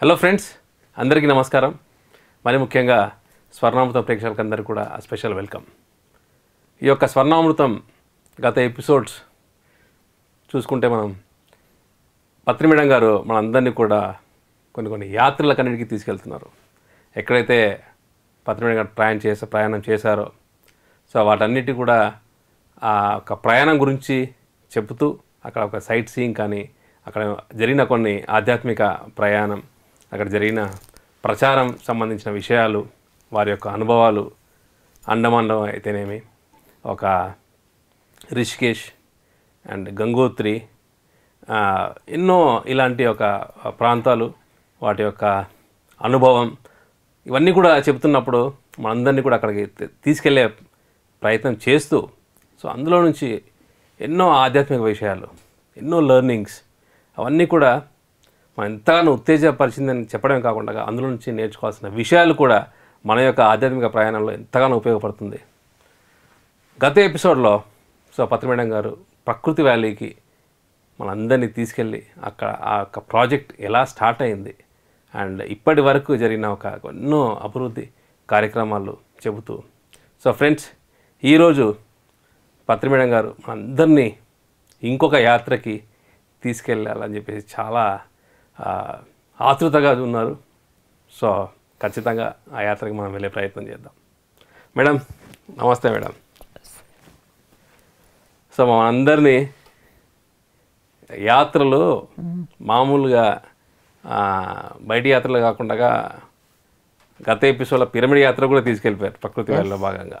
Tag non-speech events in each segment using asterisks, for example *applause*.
Hello friends అందరికీ నమస్కారం మరి ముఖ్యంగా స్వర్ణామృతం అందరికీ కూడా స్పెషల్ వెల్కమ్ ఈ యొక్క స్వర్ణామృతం గత ఎపిసోడ్స్ చూసుకుంటే మనం పత్రిమిడం గారు మనందరినీ కూడా కొన్ని కొన్ని యాత్రలకన్నిటికీ తీసుకెళ్తున్నారు ఎక్కడైతే పత్రిమిడం గారు ప్రయాణం చేసే ప్రయాణం చేశారో సో వాటన్నిటి కూడా ఆ యొక్క ప్రయాణం గురించి చెబుతూ అక్కడ ఒక సైట్ సీయింగ్ కానీ అక్కడ జరిగిన కొన్ని ఆధ్యాత్మిక ప్రయాణం అక్కడ జరిగిన ప్రచారం సంబంధించిన విషయాలు వారి యొక్క అనుభవాలు అండమాండం అయితేనేమి ఒక రిషికేష్ అండ్ గంగోత్రి ఎన్నో ఇలాంటి ఒక ప్రాంతాలు వాటి యొక్క అనుభవం ఇవన్నీ కూడా చెప్తున్నప్పుడు మనందరినీ కూడా అక్కడికి తీసుకెళ్లే ప్రయత్నం చేస్తూ సో అందులో నుంచి ఎన్నో ఆధ్యాత్మిక విషయాలు ఎన్నో లెర్నింగ్స్ అవన్నీ కూడా ఎంతగానో ఉత్తేజపరిచిందని చెప్పడమే కాకుండా అందులో నుంచి నేర్చుకోవాల్సిన విషయాలు కూడా మన యొక్క ఆధ్యాత్మిక ప్రయాణంలో ఎంతగానో ఉపయోగపడుతుంది గత ఎపిసోడ్లో సో పత్రిమేడం గారు ప్రకృతి వ్యాలీకి మనందరినీ తీసుకెళ్ళి అక్కడ ఆ యొక్క ప్రాజెక్ట్ ఎలా స్టార్ట్ అయింది అండ్ ఇప్పటి వరకు జరిగిన ఒక ఎన్నో అభివృద్ధి కార్యక్రమాలు చెబుతూ సో ఫ్రెండ్స్ ఈరోజు పత్రిమేడం గారు మనందరినీ ఇంకొక యాత్రకి తీసుకెళ్ళాలని చెప్పేసి చాలా ఆతృతగా ఉన్నారు సో ఖచ్చితంగా ఆ యాత్రకు మనం వెళ్ళే ప్రయత్నం చేద్దాం మేడం నమస్తే మేడం సో మా అందరినీ యాత్రలు మామూలుగా బయట యాత్రలు కాకుండా గత ఎపిసోడ్లో పిరమిడ్ యాత్ర కూడా తీసుకెళ్ళిపోయారు ప్రకృతి వాళ్ళలో భాగంగా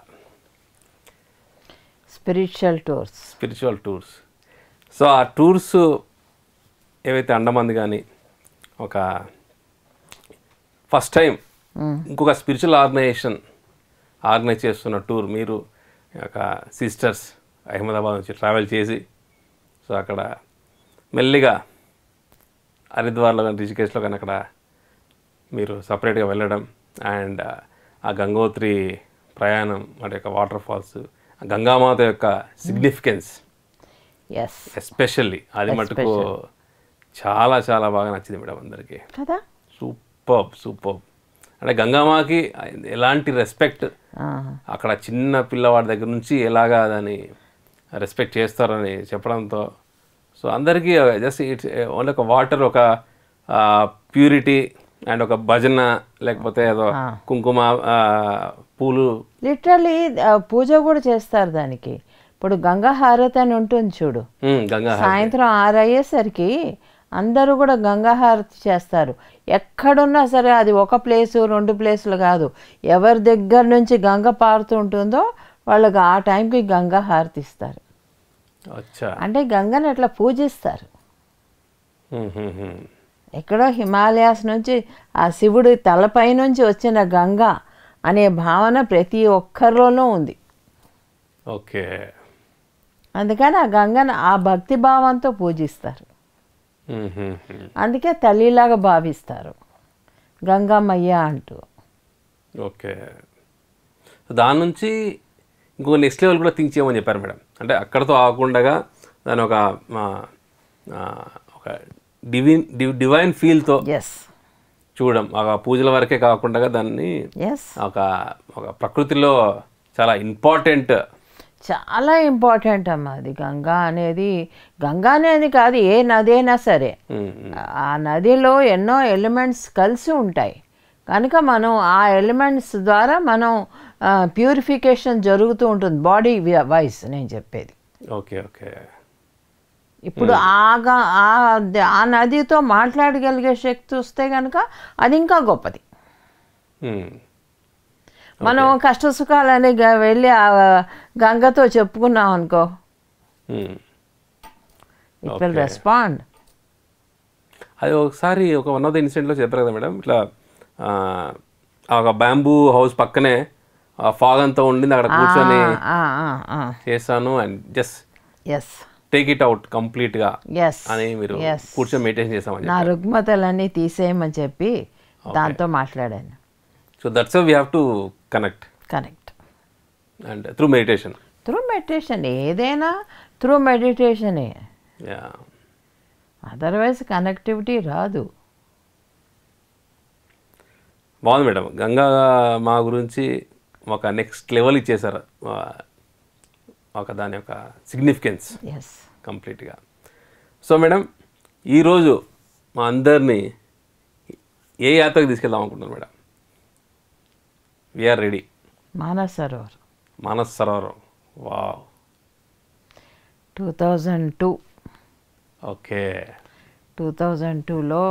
spiritual tours spiritual tours so ఆ టూర్స్ ఏవైతే అండమంది కానీ ఒక ఫస్ట్ టైం hmm. ఇంకొక స్పిరిచువల్ ఆర్గనైజేషన్ ఆర్గనైజ్ చేస్తున్న టూర్ మీరు ఒక సిస్టర్స్ అహ్మదాబాద్ నుంచి ట్రావెల్ చేసి సో అక్కడ మెల్లిగా హరిద్వార్లో కానీ రిషికేశ్లో కానీ అక్కడ మీరు సపరేట్గా వెళ్ళడం అండ్ uh, ఆ గంగోత్రి ప్రయాణం వాటి యొక్క వాటర్ ఫాల్స్ గంగామాత యొక్క సిగ్నిఫికెన్స్ hmm. ఎస్పెషల్లీ అది మటుకు చాలా చాలా బాగా నచ్చింది మేడం అందరికీ కదా సూపర్ సూపర్ అంటే గంగమ్మకి ఎలాంటి రెస్పెక్ట్ అక్కడ చిన్న పిల్లవాడి దగ్గర నుంచి ఎలాగా దాన్ని రెస్పెక్ట్ చేస్తారని చెప్పడంతో సో అందరికీ జస్ట్ ఇట్స్ ఓన్లీ ఒక వాటర్ ఒక ప్యూరిటీ అండ్ ఒక భజన లేకపోతే ఏదో కుంకుమ పూలు లిటరలీ పూజ కూడా చేస్తారు దానికి ఇప్పుడు గంగా హారతి అని ఉంటుంది చూడు సాయంత్రం ఆరు అయ్యేసరికి అందరూ కూడా గంగాహారతి చేస్తారు ఎక్కడున్నా సరే అది ఒక ప్లేసు రెండు ప్లేసులు కాదు ఎవరి దగ్గర నుంచి గంగ పారుతూ ఉంటుందో వాళ్ళకి ఆ టైంకి గంగా హారతి ఇస్తారు అంటే గంగని అట్లా పూజిస్తారు ఎక్కడో హిమాలయాస్ నుంచి ఆ శివుడి తలపై నుంచి వచ్చిన గంగ అనే భావన ప్రతి ఒక్కరిలోనూ ఉంది ఓకే అందుకని ఆ గంగను ఆ భక్తి భావంతో పూజిస్తారు అందుకే తల్లిలాగా భావిస్తారు గంగామయ్య అంటూ ఓకే దాని నుంచి ఇంకో నెక్స్ట్ లెవెల్ కూడా థింక్ చేయమని చెప్పారు మేడం అంటే అక్కడతో ఆకుండా దాని ఒక ఒక డివిన్ డివైన్ ఫీల్తో ఎస్ చూడడం ఒక పూజల వరకే కాకుండా దాన్ని ఒక ఒక ప్రకృతిలో చాలా ఇంపార్టెంట్ చాలా ఇంపార్టెంట్ అమ్మా అది గంగా అనేది గంగా అనేది కాదు ఏ నది అయినా సరే ఆ నదిలో ఎన్నో ఎలిమెంట్స్ కలిసి ఉంటాయి కనుక మనం ఆ ఎలిమెంట్స్ ద్వారా మనం ప్యూరిఫికేషన్ జరుగుతూ ఉంటుంది బాడీ వైస్ నేను చెప్పేది ఓకే ఓకే ఇప్పుడు ఆగా ఆ నదితో మాట్లాడగలిగే శక్తి వస్తే కనుక అది ఇంకా గొప్పది మనం కష్ట సుఖాలని వెళ్ళి గంగతో చెప్పుకున్నాం అనుకో రెస్పాండ్ hmm. అది ఒకసారి ఒక వన్ ఆఫ్ ద ఇన్సిడెంట్లో చెప్పారు కదా మేడం ఇట్లా ఒక బ్యాంబూ హౌస్ పక్కనే ఫాగ్ అంతా ఉండింది అక్కడ కూర్చొని చేశాను and just yes take it out కంప్లీట్గా అని మీరు కూర్చొని మెయింటైన్ చేస్తామని నా రుగ్మతలన్నీ తీసేయమని చెప్పి దాంతో మాట్లాడాను so that's we have to connect connect and through meditation through meditation ఏదైనా త్రూ మెడిటేషనే అదర్వైజ్ కనెక్టివిటీ రాదు బాగుంది మేడం గంగా మా గురించి ఒక నెక్స్ట్ లెవెల్ ఇచ్చేశారు ఒక దాని యొక్క సిగ్నిఫికెన్స్ ఎస్ కంప్లీట్గా సో మేడం ఈరోజు మా అందరినీ ఏ యాత్రకు తీసుకెళ్దాం అనుకుంటున్నారు madam we are ready Manas Sarovar Manas Sarovar వా two thousand two okay two thousand టూలో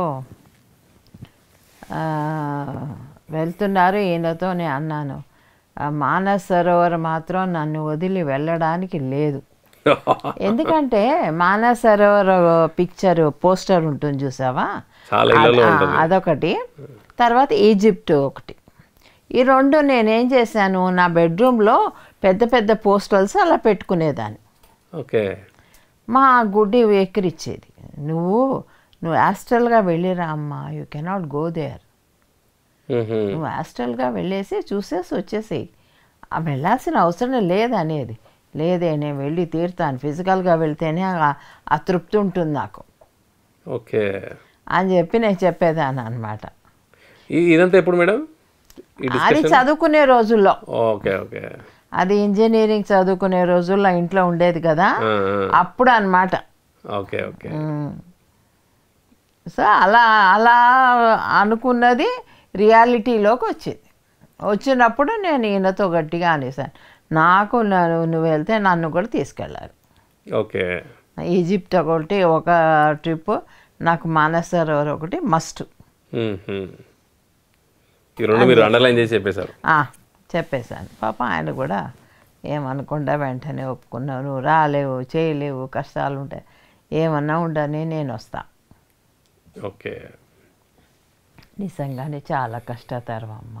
వెళ్తున్నారు ఈయనతో నేను అన్నాను మానస్ సరోవర్ మాత్రం నన్ను వదిలి వెళ్ళడానికి లేదు *laughs* ఎందుకంటే మానస్ సరోవర్ పిక్చర్ పోస్టర్ ఉంటుంది చూసావా అదొకటి తర్వాత ఈజిప్ట్ ఒకటి ఈ రెండు నేనేం చేశాను నా బెడ్రూమ్లో పెద్ద పెద్ద పోస్టల్స్ అలా పెట్టుకునేదాన్ని ఓకే మా గుడ్డి ఎక్కిరిచ్చేది నువ్వు నువ్వు యాస్ట్రల్గా వెళ్ళిరా అమ్మా యూ కెనాట్ గో దేర్ నువ్వు యాస్ట్రల్గా వెళ్ళేసి చూసేసి వచ్చేసి వెళ్ళాల్సిన అవసరం లేదనేది లేదే నేను వెళ్ళి తీరుతాను ఫిజికల్గా వెళ్తేనే ఆ తృప్తి ఉంటుంది నాకు ఓకే అని చెప్పి నేను చెప్పేదాన్ని అనమాట ఇదంతా ఎప్పుడు మేడం అది చదువుకునే రోజుల్లో ఓకే ఓకే అది ఇంజనీరింగ్ చదువుకునే రోజుల్లో ఇంట్లో ఉండేది కదా అప్పుడు అనమాట ఓకే ఓకే సో అలా అలా అనుకున్నది రియాలిటీలోకి వచ్చింది వచ్చినప్పుడు నేను ఈయనతో గట్టిగా అనేసాను నాకు నువ్వు వెళ్తే నన్ను కూడా తీసుకెళ్ళారు ఓకే ఈజిప్ట్ ఒకటి ఒక ట్రిప్ నాకు మానేసర్ ఒకటి మస్ట్ ఈ రెండు మీరు అండర్లైన్ చేసి చెప్పేశారు చెప్పేశాను పాపం ఆయన కూడా ఏమనకుండా వెంటనే ఒప్పుకున్నావు నువ్వు రాలేవు చేయలేవు కష్టాలు ఉంటాయి ఏమన్నా ఉండని నేను వస్తా ఓకే నిజంగానే చాలా కష్టతరం అమ్మ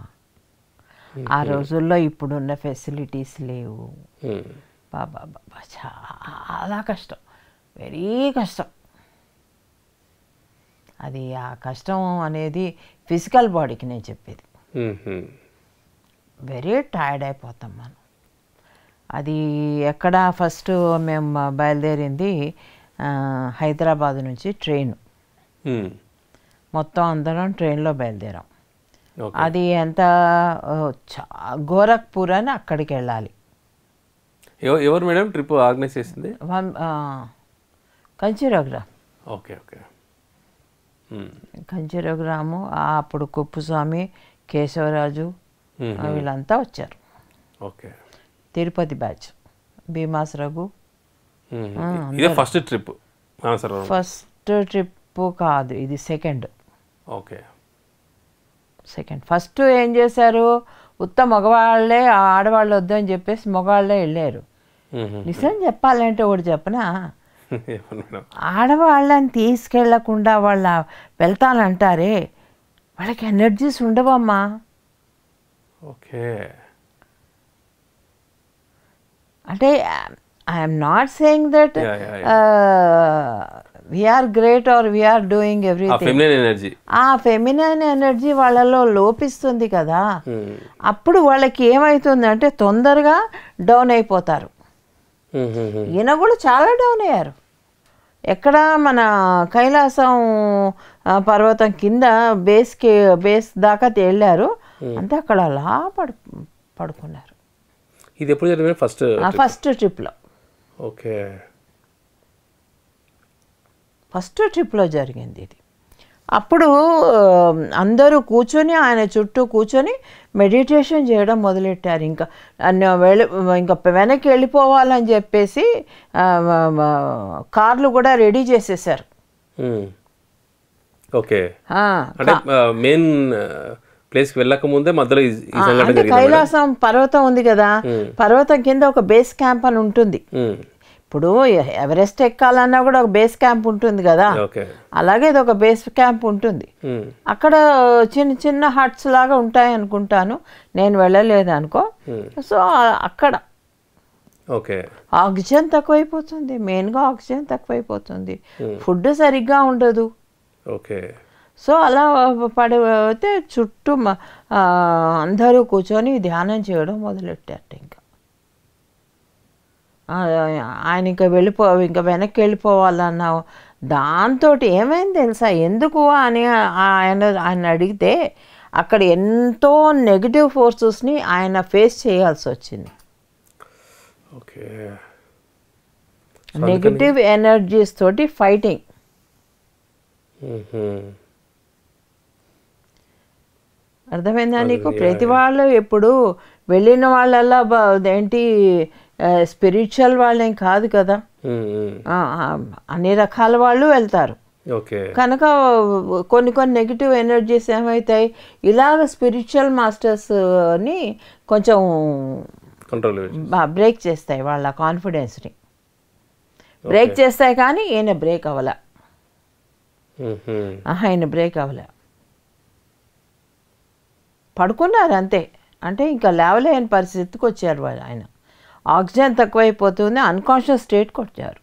ఆ రోజుల్లో ఇప్పుడున్న ఫెసిలిటీస్ లేవు బాబా బాబా చాలా కష్టం వెరీ కష్టం అది ఆ కష్టం అనేది ఫిజికల్ బాడీకి నేను చెప్పేది వెరీ టైర్డ్ అయిపోతాం మనం అది ఎక్కడ ఫస్ట్ మేము బయలుదేరింది హైదరాబాద్ నుంచి ట్రైన్ మొత్తం అందరం ట్రైన్లో బయలుదేరాం అది ఎంత గోరఖ్పూర్ అని అక్కడికి వెళ్ళాలి ఎవరు మేడం ట్రిప్ ఆర్గనైజ్ చేసింది కంచీరోగ్రామ్ ఓకే ఓకే కంచీరోగ్రాము అప్పుడు కుప్పుస్వామి కేశవరాజు వీళ్ళంతా వచ్చారు okay Tirupati batch Bhimas Raghu first trip first trip కాదు ఇది సెకండ్ ఓకే సెకండ్ ఫస్ట్ ఏం చేశారు ఉత్త మగవాళ్ళే ఆడవాళ్ళు వద్దు అని చెప్పేసి మగవాళ్ళే వెళ్ళారు నిజం చెప్పాలంటే ఒకటి చెప్పనా *laughs* ఆడవాళ్ళని తీసుకెళ్లకుండా వాళ్ళ వెళ్తానంటారే వాళ్ళకి ఎనర్జీస్ ఉండవమ్మా ఓకే అంటే I'm not saying that we are great or we are doing everything ఆ ఫెమినైన్ ఎనర్జీ వాళ్ళలో లోపిస్తుంది కదా hmm. అప్పుడు వాళ్ళకి ఏమైతుంది అంటే తొందరగా డౌన్ అయిపోతారు hmm, hmm, ఈయన కూడా చాలా డౌన్ అయ్యారు ఎక్కడ మన కైలాసం పర్వతం కింద బేస్కి బేస్ దాకా తేళ్ళారు అంటే అక్కడ అలా పడు పడుకున్నారు ఇది ఎప్పుడు జరిగింది ఫస్ట్ ఫస్ట్ ట్రిప్లో ఓకే ఫస్ట్ ట్రిప్లో జరిగింది ఇది అప్పుడు అందరూ కూర్చొని ఆయన చుట్టూ కూర్చొని మెడిటేషన్ చేయడం మొదలెట్టారు ఇంకా వెళ్ళి ఇంకా వెనక్కి వెళ్ళిపోవాలని చెప్పేసి కార్లు కూడా రెడీ చేసేసారు ఓకే ప్లేస్ వెళ్ళక కైలాసం పర్వతం ఉంది కదా పర్వతం కింద ఒక బేస్ క్యాంప్ అని ఉంటుంది ఇప్పుడు ఎవరెస్ట్ ఎక్కాలన్నా కూడా ఒక బేస్ క్యాంప్ ఉంటుంది కదా అలాగే ఇది ఒక బేస్ క్యాంప్ ఉంటుంది అక్కడ చిన్న చిన్న హట్స్ లాగా ఉంటాయి అనుకుంటాను నేను వెళ్ళలేదు అనుకో సో అక్కడ ఓకే ఆక్సిజన్ తక్కువైపోతుంది మెయిన్గా ఆక్సిజన్ తక్కువైపోతుంది ఫుడ్ సరిగ్గా ఉండదు ఓకే సో అలా పడితే చుట్టూ అందరూ కూర్చొని ధ్యానం చేయడం మొదలెట్టారు ఇంకా ఆయన ఇంకా వెళ్ళిపో ఇంకా వెనక్కి వెళ్ళిపోవాలన్నావు దాంతో ఏమైంది తెలుసా ఎందుకు అని ఆయన ఆయన అడిగితే అక్కడ ఎంతో నెగిటివ్ ఫోర్సెస్ని ఆయన ఫేస్ చేయాల్సి వచ్చింది ఓకే నెగిటివ్ ఎనర్జీస్ తోటి ఫైటింగ్ అర్థమైందా నీకు ప్రతి వాళ్ళు ఎప్పుడు వెళ్ళిన వాళ్ళల్లా ఏంటి స్పిరిచువల్ వాళ్ళేం కాదు కదా అన్ని రకాల వాళ్ళు వెళ్తారు కనుక కొన్ని కొన్ని నెగిటివ్ ఎనర్జీస్ ఏమవుతాయి ఇలాగ స్పిరిచువల్ మాస్టర్స్ని కొంచెం బ్రేక్ చేస్తాయి వాళ్ళ కాన్ఫిడెన్స్ని బ్రేక్ చేస్తాయి కానీ ఈయన బ్రేక్ అవ్వాల ఆయన బ్రేక్ అవ్వలే పడుకున్నారు అంతే అంటే ఇంకా లేవలేని పరిస్థితికి వచ్చారు వాళ్ళు ఆయన ఆక్సిజన్ తక్కువైపోతుంది అన్కాన్షియస్ స్టేట్ వచ్చారు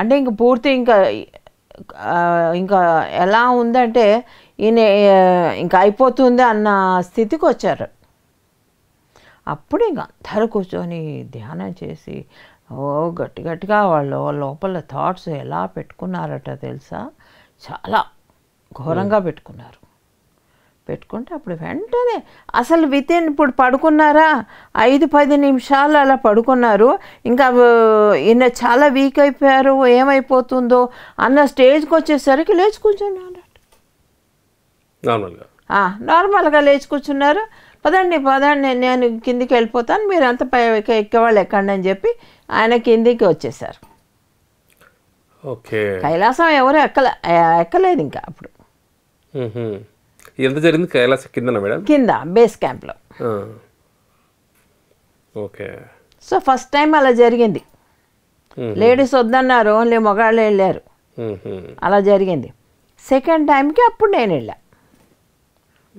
అంటే ఇంక పూర్తి ఇంకా ఇంకా ఎలా ఉందంటే ఈయన ఇంకా అయిపోతుంది అన్న స్థితికి వచ్చారు అప్పుడు ఇంక అందరు కూర్చొని ధ్యానం చేసి ఓ గట్టి గట్టిగా వాళ్ళు లోపల థాట్స్ ఎలా పెట్టుకున్నారట తెలుసా చాలా ఘోరంగా పెట్టుకున్నారు పెట్టుకుంటే అప్పుడు వెంటనే అసలు వితిన్ ఇప్పుడు పడుకున్నారా ఐదు పది నిమిషాలు అలా పడుకున్నారు ఇంకా ఈయన చాలా వీక్ అయిపోయారు ఏమైపోతుందో అన్న స్టేజ్కి వచ్చేసరికి లేచి కూర్చున్నారు నార్మల్గా లేచి కూర్చున్నారు పదండి పదండి నేను కిందికి వెళ్ళిపోతాను మీరు అంత పై ఎక్కేవాళ్ళు ఎక్కండి అని చెప్పి ఆయన కిందికి వచ్చేసారు ఓకే కైలాసం ఎవరు ఎక్కలే ఎక్కలేదు ఇంకా అప్పుడు ఎంత జరిగింది కైలాస కింద మేడం కింద బేస్ క్యాంప్లో ఓకే సో ఫస్ట్ టైం అలా జరిగింది లేడీస్ వద్దన్నారు ఓన్లీ మగాళ్ళు వెళ్ళారు అలా జరిగింది సెకండ్ టైంకి అప్పుడు నేను వెళ్ళా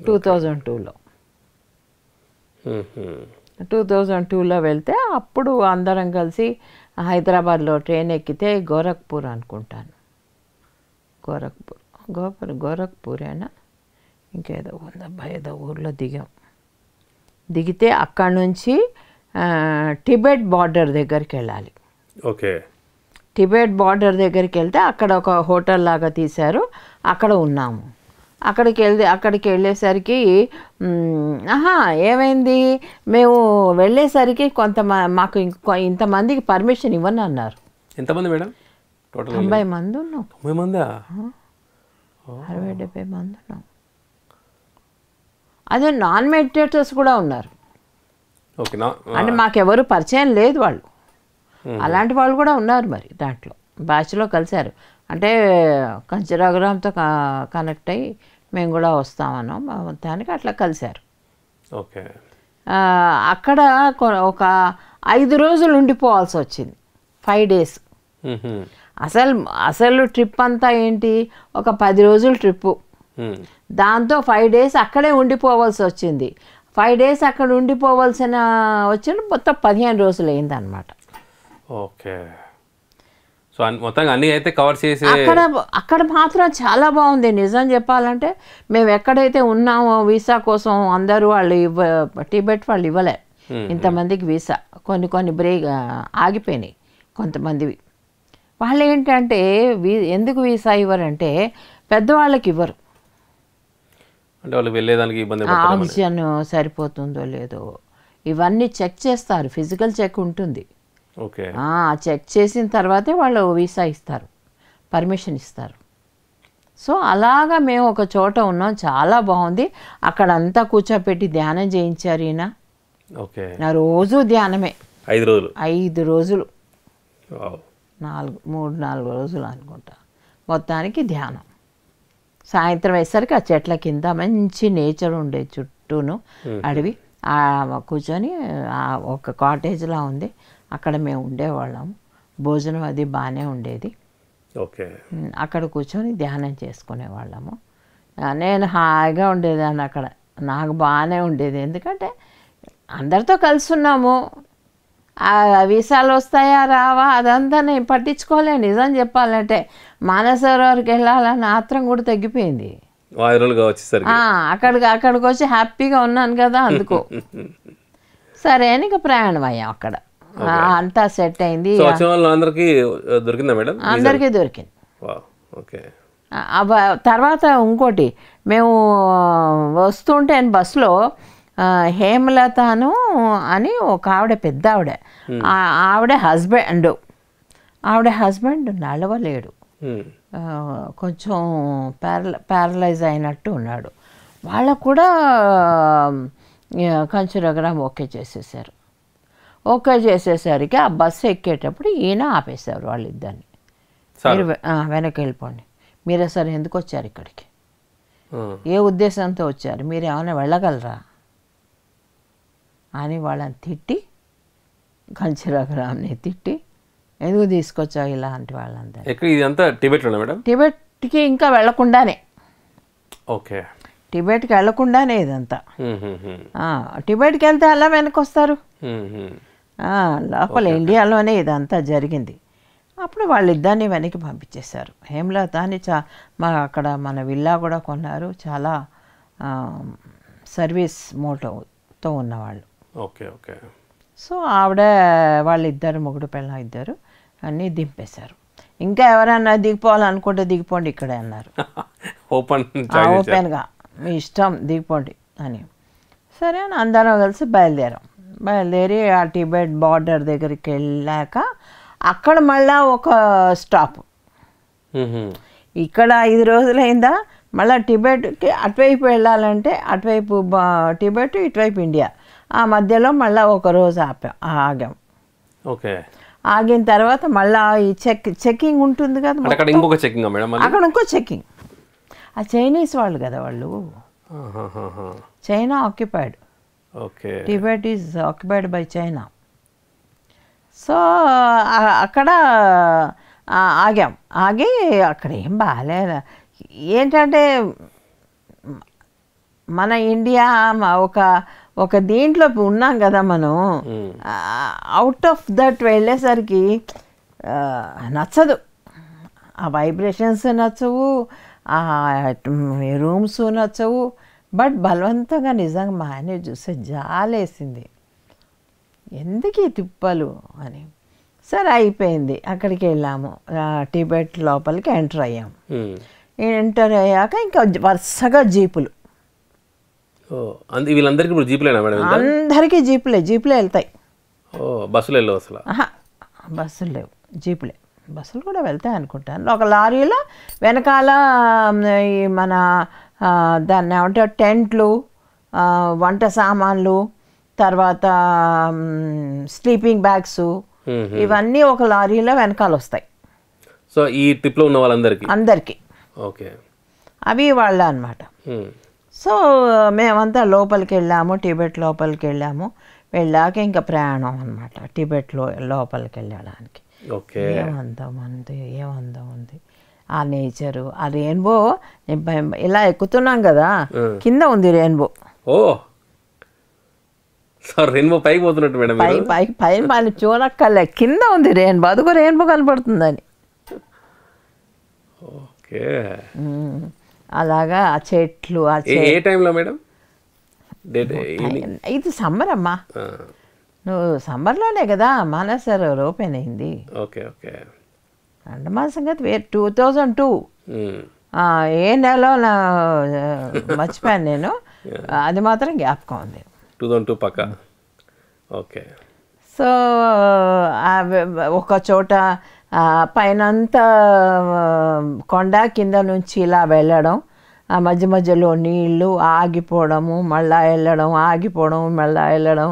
టూ థౌజండ్ టూలో టూ థౌజండ్ టూలో వెళ్తే అప్పుడు అందరం కలిసి హైదరాబాద్లో ట్రైన్ ఎక్కితే గోరఖ్పూర్ అనుకుంటాను గోరఖ్పూర్ గోపూర్ గోరఖ్పూరేనా ఇంకేదో ఉందబ్బా ఏదో ఊర్లో దిగాం దిగితే అక్కడ నుంచి టిబెట్ బార్డర్ దగ్గరికి వెళ్ళాలి ఓకే టిబెట్ బార్డర్ దగ్గరికి వెళ్తే అక్కడ ఒక హోటల్ లాగా తీశారు అక్కడ ఉన్నాము అక్కడికి వెళ్తే అక్కడికి వెళ్ళేసరికి ఆహా ఏమైంది మేము వెళ్ళేసరికి కొంత మాకు ఇంతమందికి పర్మిషన్ ఇవ్వని అన్నారు ఎంతమంది మేడం తొంభై మంది ఉన్నాం తొంభై మంది అరవై డెబ్బై మంది ఉన్నాం అదే నాన్ మెడిటేటర్స్ కూడా ఉన్నారు అంటే మాకెవరు పరిచయం లేదు వాళ్ళు అలాంటి వాళ్ళు కూడా ఉన్నారు మరి దాంట్లో బ్యాచ్లో కలిశారు అంటే కంచరాగ్రహంతో కనెక్ట్ అయ్యి మేము కూడా వస్తామన్నాం మొత్తానికి అట్లా కలిశారు ఓకే అక్కడ ఒక ఐదు రోజులు ఉండిపోవాల్సి వచ్చింది ఫైవ్ డేస్ అసలు అసలు ట్రిప్ అంతా ఏంటి ఒక పది రోజుల ట్రిప్పు దాంతో ఫైవ్ డేస్ అక్కడే ఉండిపోవాల్సి వచ్చింది ఫైవ్ డేస్ అక్కడ ఉండిపోవాల్సిన వచ్చిన మొత్తం పదిహేను రోజులు అయిందనమాట ఓకే సో అన్ని అయితే కవర్ చేసి అక్కడ అక్కడ మాత్రం చాలా బాగుంది నిజం చెప్పాలంటే మేము ఎక్కడైతే ఉన్నామో వీసా కోసం అందరూ వాళ్ళు ఇవ్వ టిబెట్ వాళ్ళు ఇవ్వలే ఇంతమందికి వీసా కొన్ని కొన్ని బ్రేక్ ఆగిపోయినాయి కొంతమందివి వాళ్ళు ఏంటంటే వీ ఎందుకు వీసా ఇవ్వరంటే పెద్దవాళ్ళకి ఇవ్వరు అంటే వెళ్ళేదానికి ఇబ్బంది ఆక్సిజన్ సరిపోతుందో లేదో ఇవన్నీ చెక్ చేస్తారు ఫిజికల్ చెక్ ఉంటుంది ఓకే చెక్ చేసిన తర్వాతే వాళ్ళు వీసా ఇస్తారు పర్మిషన్ ఇస్తారు సో అలాగా మేము ఒక చోట ఉన్నాం చాలా బాగుంది అక్కడ అంతా కూర్చోపెట్టి ధ్యానం చేయించారు ఈయన ఓకే నా రోజు ధ్యానమే ఐదు రోజులు ఐదు రోజులు నాలుగు మూడు నాలుగు రోజులు అనుకుంటా మొత్తానికి ధ్యానం సాయంత్రం అయ్యేసరికి ఆ చెట్ల కింద మంచి నేచర్ ఉండే చుట్టూను అడవి కూర్చొని ఒక కాటేజ్లా ఉంది అక్కడ మేము ఉండేవాళ్ళము భోజనం అది బాగానే ఉండేది ఓకే అక్కడ కూర్చొని ధ్యానం చేసుకునేవాళ్ళము నేను హాయిగా ఉండేదాన్ని అక్కడ నాకు బాగానే ఉండేది ఎందుకంటే అందరితో కలిసి ఉన్నాము వీసాలు వస్తాయా రావా అదంతా నేను పట్టించుకోలే నిజం చెప్పాలంటే మానసరోవర్కి వెళ్ళాలని ఆత్రం కూడా తగ్గిపోయింది వైరల్గా అక్కడికి అక్కడికి వచ్చి హ్యాపీగా ఉన్నాను కదా అందుకు *laughs* సరే అని ఇక ప్రయాణం అయ్యాం అక్కడ అంతా సెట్ అయింది అందరికీ దొరికింది తర్వాత ఇంకోటి మేము వస్తుంటే బస్సులో హేమలతను అని ఒక ఆవిడ పెద్ద ఆవిడ ఆవిడ హస్బెండ్ ఆవిడ హస్బెండ్ నడవలేడు కొంచెం ప్యార ప్యారలైజ్ అయినట్టు ఉన్నాడు వాళ్ళకు కూడా కంచురగ్రామ్ ఓకే చేసేసారు ఓకే చేసేసరికి ఆ బస్సు ఎక్కేటప్పుడు ఈయన ఆపేశారు వాళ్ళిద్దరిని మీరు వెనక్కి వెళ్ళిపోండి మీరు అసలు ఎందుకు వచ్చారు ఇక్కడికి ఏ ఉద్దేశంతో వచ్చారు మీరు ఏమైనా వెళ్ళగలరా అని వాళ్ళని తిట్టి కల్చరగ్రామ్ని తిట్టి ఎందుకు తీసుకొచ్చావు ఇలాంటి వాళ్ళందరూ ఎక్కడ ఇదంతా టిబెట్ మేడం టిబెట్కి ఇంకా వెళ్లకుండానే ఓకే టిబెట్కి వెళ్లకుండానే ఇదంతా టిబెట్కి వెళ్తే అలా వెనక్కి వస్తారు లోపల ఇండియాలోనే ఇదంతా జరిగింది అప్పుడు వాళ్ళిద్దరిని వెనక్కి పంపించేశారు హేమలత అని చా మా అక్కడ మన విల్లా కూడా కొన్నారు చాలా సర్వీస్ మోటోతో ఉన్నవాళ్ళు ఓకే ఓకే సో ఆవిడ వాళ్ళిద్దరు మొగుడు పిల్ల ఇద్దరు అన్నీ దింపేశారు ఇంకా ఎవరైనా దిగిపోవాలనుకుంటే దిగిపోండి ఇక్కడే అన్నారు *laughs* ఓపెన్ ఓపెన్గా మీ ఇష్టం దిగిపోండి అని సరే అని అందరం కలిసి బయలుదేరాం బయలుదేరి ఆ టిబెట్ బార్డర్ దగ్గరికి వెళ్ళాక అక్కడ మళ్ళా ఒక స్టాప్ ఇక్కడ ఐదు రోజులైందా మళ్ళీ టిబెట్కి అటువైపు వెళ్ళాలంటే అటువైపు టిబెట్ ఇటువైపు ఇండియా ఆ మధ్యలో మళ్ళీ ఒకరోజు ఆపాం ఆగాం ఓకే ఆగిన తర్వాత మళ్ళీ ఈ చెక్ చెకింగ్ ఉంటుంది కదా అక్కడ ఇంకొక చెకింగ్ అక్కడ ఇంకో చెకింగ్ ఆ చైనీస్ వాళ్ళు కదా వాళ్ళు China occupied okay Tibet is occupied by China so అక్కడ ఆగాం ఆగి అక్కడ ఏం బాగాలేదు ఏంటంటే మన ఇండియా ఒక ఒక దీంట్లో ఉన్నాం కదా మనం అవుట్ ఆఫ్ దట్ వెళ్ళేసరికి నచ్చదు ఆ వైబ్రేషన్స్ నచ్చవు ఆ రూమ్స్ నచ్చవు బట్ బలవంతంగా నిజంగా మా ఆయన చూస్తే జాలేసింది ఎందుకు ఈ తిప్పలు అని సరే అయిపోయింది అక్కడికి వెళ్ళాము టిబెట్ లోపలికి ఎంటర్ అయ్యాము ఎంటర్ అయ్యాక ఇంకా వరుసగా జీపులు అందు వీళ్ళందరికీ ఇప్పుడు జీపులేనా మేడం అందరికీ జీపులే జీపులే వెళ్తాయి ఓ బస్సులు వెళ్ళవు అసలు బస్సులు లేవు జీపులే బస్సులు కూడా వెళ్తాయి అనుకుంటాను ఒక లారీలో వెనకాల ఈ మన దాన్ని ఏమంటే టెంట్లు వంట సామాన్లు తర్వాత స్లీపింగ్ బ్యాగ్స్ ఇవన్నీ ఒక లారీలో వెనకాల వస్తాయి సో ఈ ట్రిప్లో ఉన్న వాళ్ళందరికీ అందరికీ ఓకే అవి వాళ్ళ అనమాట సో మేమంతా లోపలికి వెళ్ళాము టిబెట్ లోపలికి వెళ్ళాము వెళ్ళాక ఇంకా ప్రయాణం అనమాట లో లోపలికి వెళ్ళడానికి ఏమందం ఉంది ఏమందం ఉంది ఆ నేచరు ఆ రెయిన్బో ఇలా ఎక్కుతున్నాం కదా కింద ఉంది రెయిన్బో ఓ రెయిన్బో పైకి పోతున్నట్టు మేడం పై పైకి పైన పైన చూడక్కర్లే కింద ఉంది రెయిన్బో అది రెయిన్బో కనపడుతుందని ఓకే అలాగా ఆ చెట్లు ఆ ఏ టైంలో మేడం ఇది సమ్మర్ అమ్మా నువ్వు సమ్మర్లోనే కదా మానసరోవర్ ఓపెన్ అయింది ఓకే ఓకే అండమాన్ సంగతి వేరు టూ థౌజండ్ టూ ఏ నెలలో నా మర్చిపోయాను నేను *laughs* అది మాత్రం జ్ఞాపకం ఉంది టూ థౌజండ్ టూ పక్క ఓకే సో ఒక చోట పైనంతా కొండ కింద నుంచి ఇలా వెళ్ళడం ఆ మధ్య మధ్యలో నీళ్లు ఆగిపోవడము మళ్ళా వెళ్ళడం ఆగిపోవడం మళ్ళా వెళ్ళడం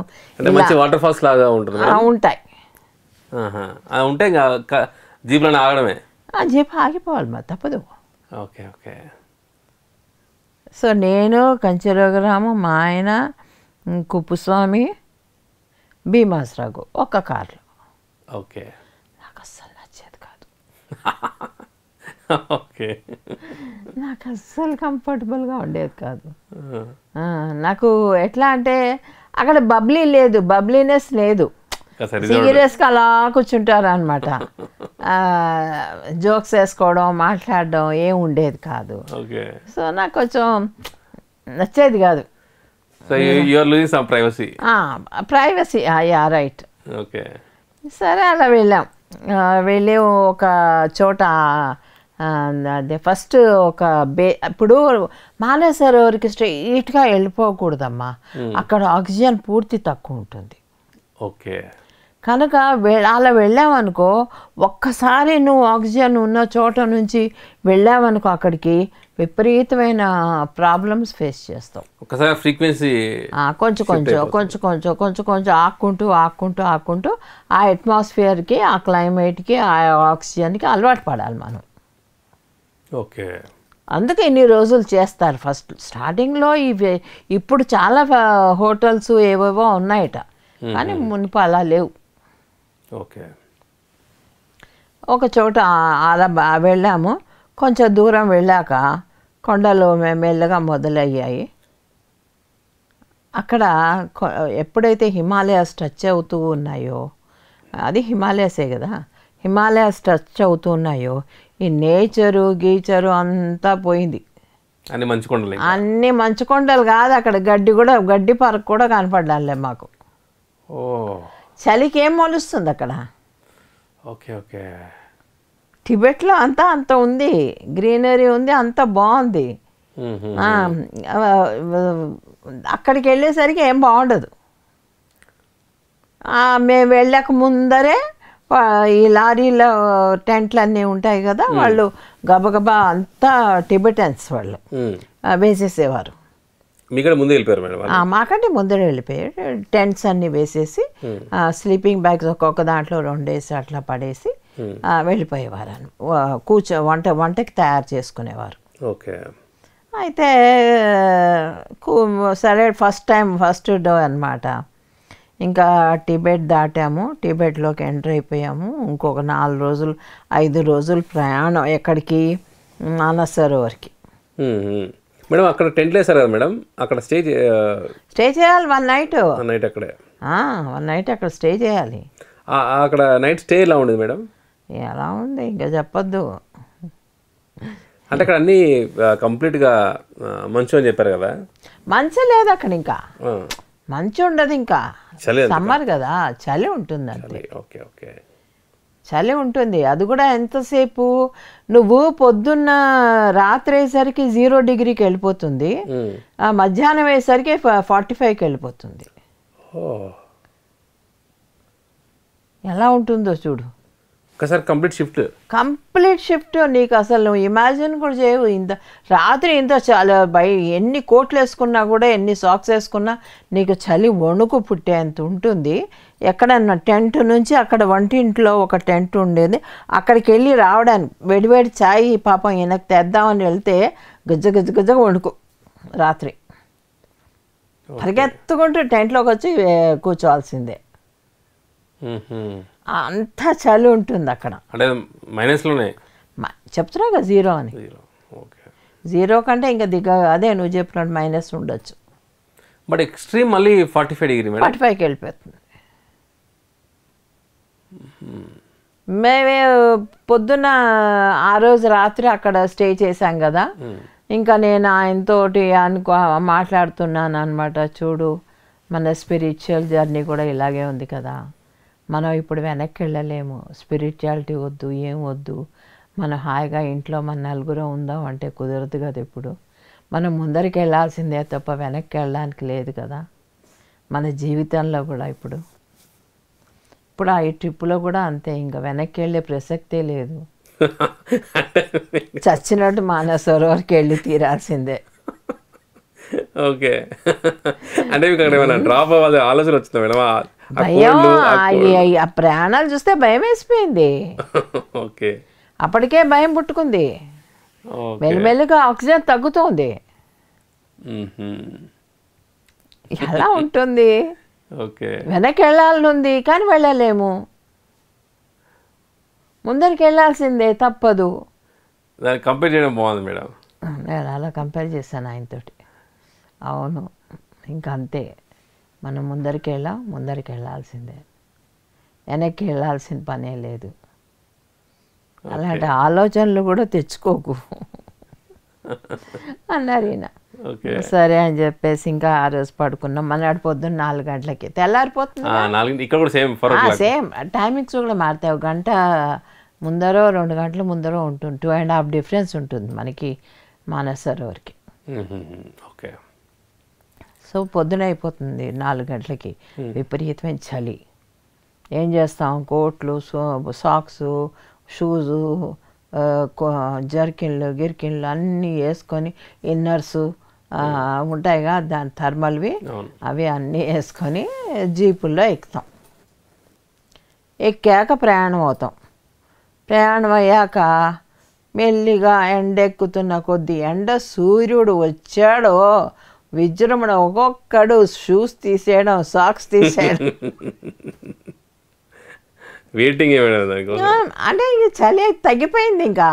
వాటర్ ఫాల్స్ లాగా ఉంటుంది ఉంటాయి జీప్ ఆగిపోవాలి మా తప్పదు ఓకే ఓకే సో నేను కంచెరోగరాము మా ఆయన కుప్పుస్వామి భీమాసరాగు ఒక్క కార్లో ఓకే ఓకే నాకు అస్సలు కంఫర్టబుల్గా ఉండేది కాదు నాకు ఎట్లా అంటే అక్కడ బబ్లీ లేదు బబ్లీనెస్ లేదు సీరియస్గా అలా కూర్చుంటారు అనమాట జోక్స్ వేసుకోవడం మాట్లాడడం ఏం ఉండేది కాదు సో నాకు కొంచెం నచ్చేది కాదు privacy privacy yeah right okay సరే అలా వెళ్ళాం వెళ్ళే ఒక చోట అదే ఫస్ట్ ఒక బే ఇప్పుడు మానేసరోవరికి స్ట్రైట్గా వెళ్ళిపోకూడదమ్మా అక్కడ ఆక్సిజన్ పూర్తి తక్కువ ఉంటుంది ఓకే కనుక అలా వెళ్ళావనుకో ఒక్కసారి నువ్వు ఆక్సిజన్ ఉన్న చోట నుంచి వెళ్ళావనుకో అక్కడికి విపరీతమైన ప్రాబ్లమ్స్ ఫేస్ చేస్తావు ఒకసారి ఫ్రీక్వెన్సీ కొంచెం కొంచెం కొంచెం కొంచెం కొంచెం కొంచెం ఆక్కుంటూ ఆక్కుంటూ ఆక్కుంటూ ఆ అట్మాస్ఫియర్కి ఆ క్లైమేట్కి ఆ ఆక్సిజన్కి అలవాటు పడాలి మనం ఓకే అందుకే ఇన్ని రోజులు చేస్తారు ఫస్ట్ స్టార్టింగ్లో ఇవి ఇప్పుడు చాలా హోటల్స్ ఏవేవో ఉన్నాయట కానీ మునిపు అలా లేవు ఓకే ఒక చోట అలా వెళ్ళాము కొంచెం దూరం వెళ్ళాక కొండలు మెల్లగా మొదలయ్యాయి అక్కడ ఎప్పుడైతే హిమాలయాస్ టచ్ అవుతూ ఉన్నాయో అది హిమాలయాసే కదా హిమాలయాస్ టచ్ అవుతూ ఉన్నాయో ఈ నేచరు గీచరు అంతా పోయింది అన్ని మంచు కొండలు అన్ని మంచు కొండలు కాదు అక్కడ గడ్డి కూడా గడ్డి పార్క్ కూడా కనపడాలే మాకు ఓ చలికి ఏం మొలుస్తుంది అక్కడ ఓకే ఓకే టిబెట్లో అంతా అంత ఉంది గ్రీనరీ ఉంది అంత బాగుంది అక్కడికి వెళ్ళేసరికి ఏం బాగుండదు మేము వెళ్ళక ముందరే ఈ లారీలో టెంట్లు అన్నీ ఉంటాయి కదా వాళ్ళు గబగబా అంతా టిబెటన్స్ వాళ్ళు వేసేసేవారు మాకంటే ముందే వెళ్ళిపోయారు టెంట్స్ అన్ని వేసేసి స్లీపింగ్ hmm. బ్యాగ్స్ ఒక్కొక్క దాంట్లో రెండేసి అట్లా పడేసి hmm. వెళ్ళిపోయేవారు కూర్చో వంట వంటకి తయారు చేసుకునేవారు ఓకే అయితే సరే ఫస్ట్ టైం ఫస్ట్ డో అనమాట ఇంకా టిబెట్ దాటాము టిబెట్లోకి ఎంటర్ అయిపోయాము ఇంకొక నాలుగు రోజులు ఐదు రోజులు ప్రయాణం ఎక్కడికి మానసరోవర్కి మేడం అక్కడ టెంట్ వేసారు కదా మేడం అక్కడ స్టే స్టే చేయాలి వన్ నైట్ వన్ నైట్ అక్కడే వన్ నైట్ అక్కడ స్టే చేయాలి అక్కడ నైట్ స్టే ఎలా ఉండేది మేడం ఎలా ఉంది ఇంకా చెప్పొద్దు అంటే అక్కడ అన్నీ కంప్లీట్గా మంచు అని చెప్పారు కదా మంచు లేదు అక్కడ ఇంకా మంచు ఉండదు ఇంకా సమ్మర్ కదా చలి ఉంటుంది అంతే ఓకే ఓకే చలి ఉంటుంది అది కూడా ఎంతసేపు నువ్వు పొద్దున్న రాత్రి అయ్యేసరికి జీరో డిగ్రీకి వెళ్ళిపోతుంది ఆ మధ్యాహ్నం అయ్యేసరికి ఫార్టీ ఫైవ్కి వెళ్ళిపోతుంది ఎలా ఉంటుందో చూడు ఒక్కసారి కంప్లీట్ షిఫ్ట్ కంప్లీట్ షిఫ్ట్ నీకు అసలు నువ్వు ఇమాజిన్ కూడా చేయవు ఇంత రాత్రి ఇంత చాలా బై ఎన్ని కోట్లు వేసుకున్నా కూడా ఎన్ని సాక్స్ వేసుకున్నా నీకు చలి వణుకు పుట్టేంత ఉంటుంది ఎక్కడన్నా టెంట్ నుంచి అక్కడ వంటింట్లో ఒక టెంట్ ఉండేది అక్కడికి వెళ్ళి రావడానికి వెడివేడి చాయి పాపం వెనక్కి తెద్దామని వెళ్తే గజ్జ గజ్జ గజ్జ వణుకు రాత్రి పరిగెత్తుకుంటూ టెంట్లోకి వచ్చి కూర్చోవాల్సిందే అంత చలి ఉంటుంది అక్కడ అంటే మైనస్లోనే చెప్తున్నా కదా జీరో అని జీరో కంటే ఇంకా దిగ అదే నువ్వు చెప్పినట్టు మైనస్ ఉండొచ్చు బట్ ఎక్స్ట్రీమ్ మళ్ళీ ఫార్టీ ఫైవ్ డిగ్రీ ఫార్టీ ఫైవ్కి వెళ్ళిపోతుంది మేమే పొద్దున్న ఆ రోజు రాత్రి అక్కడ స్టే చేశాం కదా hmm. ఇంకా నేను ఆయనతో అనుకో మాట్లాడుతున్నాను అనమాట చూడు మన స్పిరిచువల్ జర్నీ కూడా ఇలాగే ఉంది కదా మనం ఇప్పుడు వెనక్కి వెళ్ళలేము స్పిరిచువాలిటీ వద్దు ఏం వద్దు మనం హాయిగా ఇంట్లో మన నలుగురం ఉందాం అంటే కుదరదు కదా ఇప్పుడు మనం ముందరికి వెళ్ళాల్సిందే తప్ప వెనక్కి వెళ్ళడానికి లేదు కదా మన జీవితంలో కూడా ఇప్పుడు ఇప్పుడు ఆ ట్రిప్పులో ట్రిప్లో కూడా అంతే ఇంకా వెనక్కి వెళ్ళే ప్రసక్తే లేదు *laughs* చచ్చినట్టు మానవ సరోవర్కి వెళ్ళి తీరాల్సిందే ఓకే అంటే మీకు ఏమైనా డ్రాప్ అవ్వాలి ఆలోచన వచ్చిందా మేడం భయం ఆ చూస్తే భయం వేసిపోయింది *laughs* ఓకే అప్పటికే భయం పుట్టుకుంది మెల్లమెల్లగా ఆక్సిజన్ తగ్గుతోంది ఎలా ఉంటుంది వెనక్కి ఉంది కానీ వెళ్ళలేము ముందరికి వెళ్ళాల్సిందే తప్పదు కంపేర్ చేయడం బాగుంది మేడం నేను అలా కంపేర్ చేశాను ఆయనతోటి అవును ఇంకా అంతే మనం ముందరికి వెళ్ళా ముందరికి వెళ్ళాల్సిందే వెనక్కి వెళ్ళాల్సిన పనే లేదు అలాంటి ఆలోచనలు కూడా తెచ్చుకోకు *laughs* అన్నారు ఈయన సరే అని చెప్పేసి ఇంకా ఆ రోజు పడుకున్నాం మనాడు పొద్దున్న నాలుగు గంటలకి తెల్లారిపోతుంది సేమ్ టైమింగ్స్ కూడా మారుతాయి ఒక గంట ముందరో రెండు గంటలు ముందరో ఉంటుంది టూ అండ్ హాఫ్ డిఫరెన్స్ ఉంటుంది మనకి మానసరోవర్కి ఓకే సో పొద్దున అయిపోతుంది నాలుగు గంటలకి విపరీతమైన చలి ఏం చేస్తాం కోట్లు సాక్స్ షూజు జర్కిన్లు గిర్కిన్లు అన్నీ వేసుకొని ఇన్నర్సు ఉంటాయిగా దాని థర్మల్వి అవి అన్నీ వేసుకొని జీపుల్లో ఎక్కుతాం ఎక్కాక ప్రయాణం అవుతాం ప్రయాణం అయ్యాక మెల్లిగా ఎండెక్కుతున్న కొద్ది కొద్దీ ఎండ సూర్యుడు వచ్చాడో విజృంభణ ఒక్కొక్కడు షూస్ తీసేయడం సాక్స్ తీసేయడం వెయిటింగ్ *laughs* అంటే ఇంక చలి తగ్గిపోయింది ఇంకా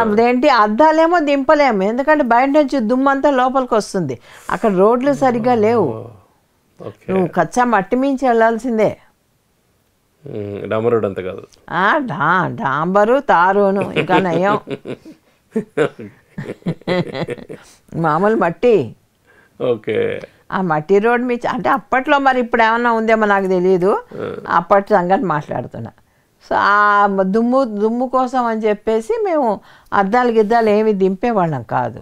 అదేంటి అద్దాలేమో దింపలేము ఎందుకంటే బయట నుంచి దుమ్మంతా లోపలికి వస్తుంది అక్కడ రోడ్లు సరిగ్గా లేవు నువ్వు కచ్చా మట్టి మించి వెళ్ళాల్సిందే డాంబరు అంత కాదు డాంబరు తారును ఇంకా నయం *laughs* మామూలు మట్టి ఓకే ఆ మట్టి రోడ్ మీ అంటే అప్పట్లో మరి ఇప్పుడు ఏమన్నా ఉందేమో నాకు తెలియదు అప్పటి సంగతి మాట్లాడుతున్నా సో ఆ దుమ్ము దుమ్ము కోసం అని చెప్పేసి మేము అద్దాలు గిద్దాలు ఏమి దింపేవాళ్ళం కాదు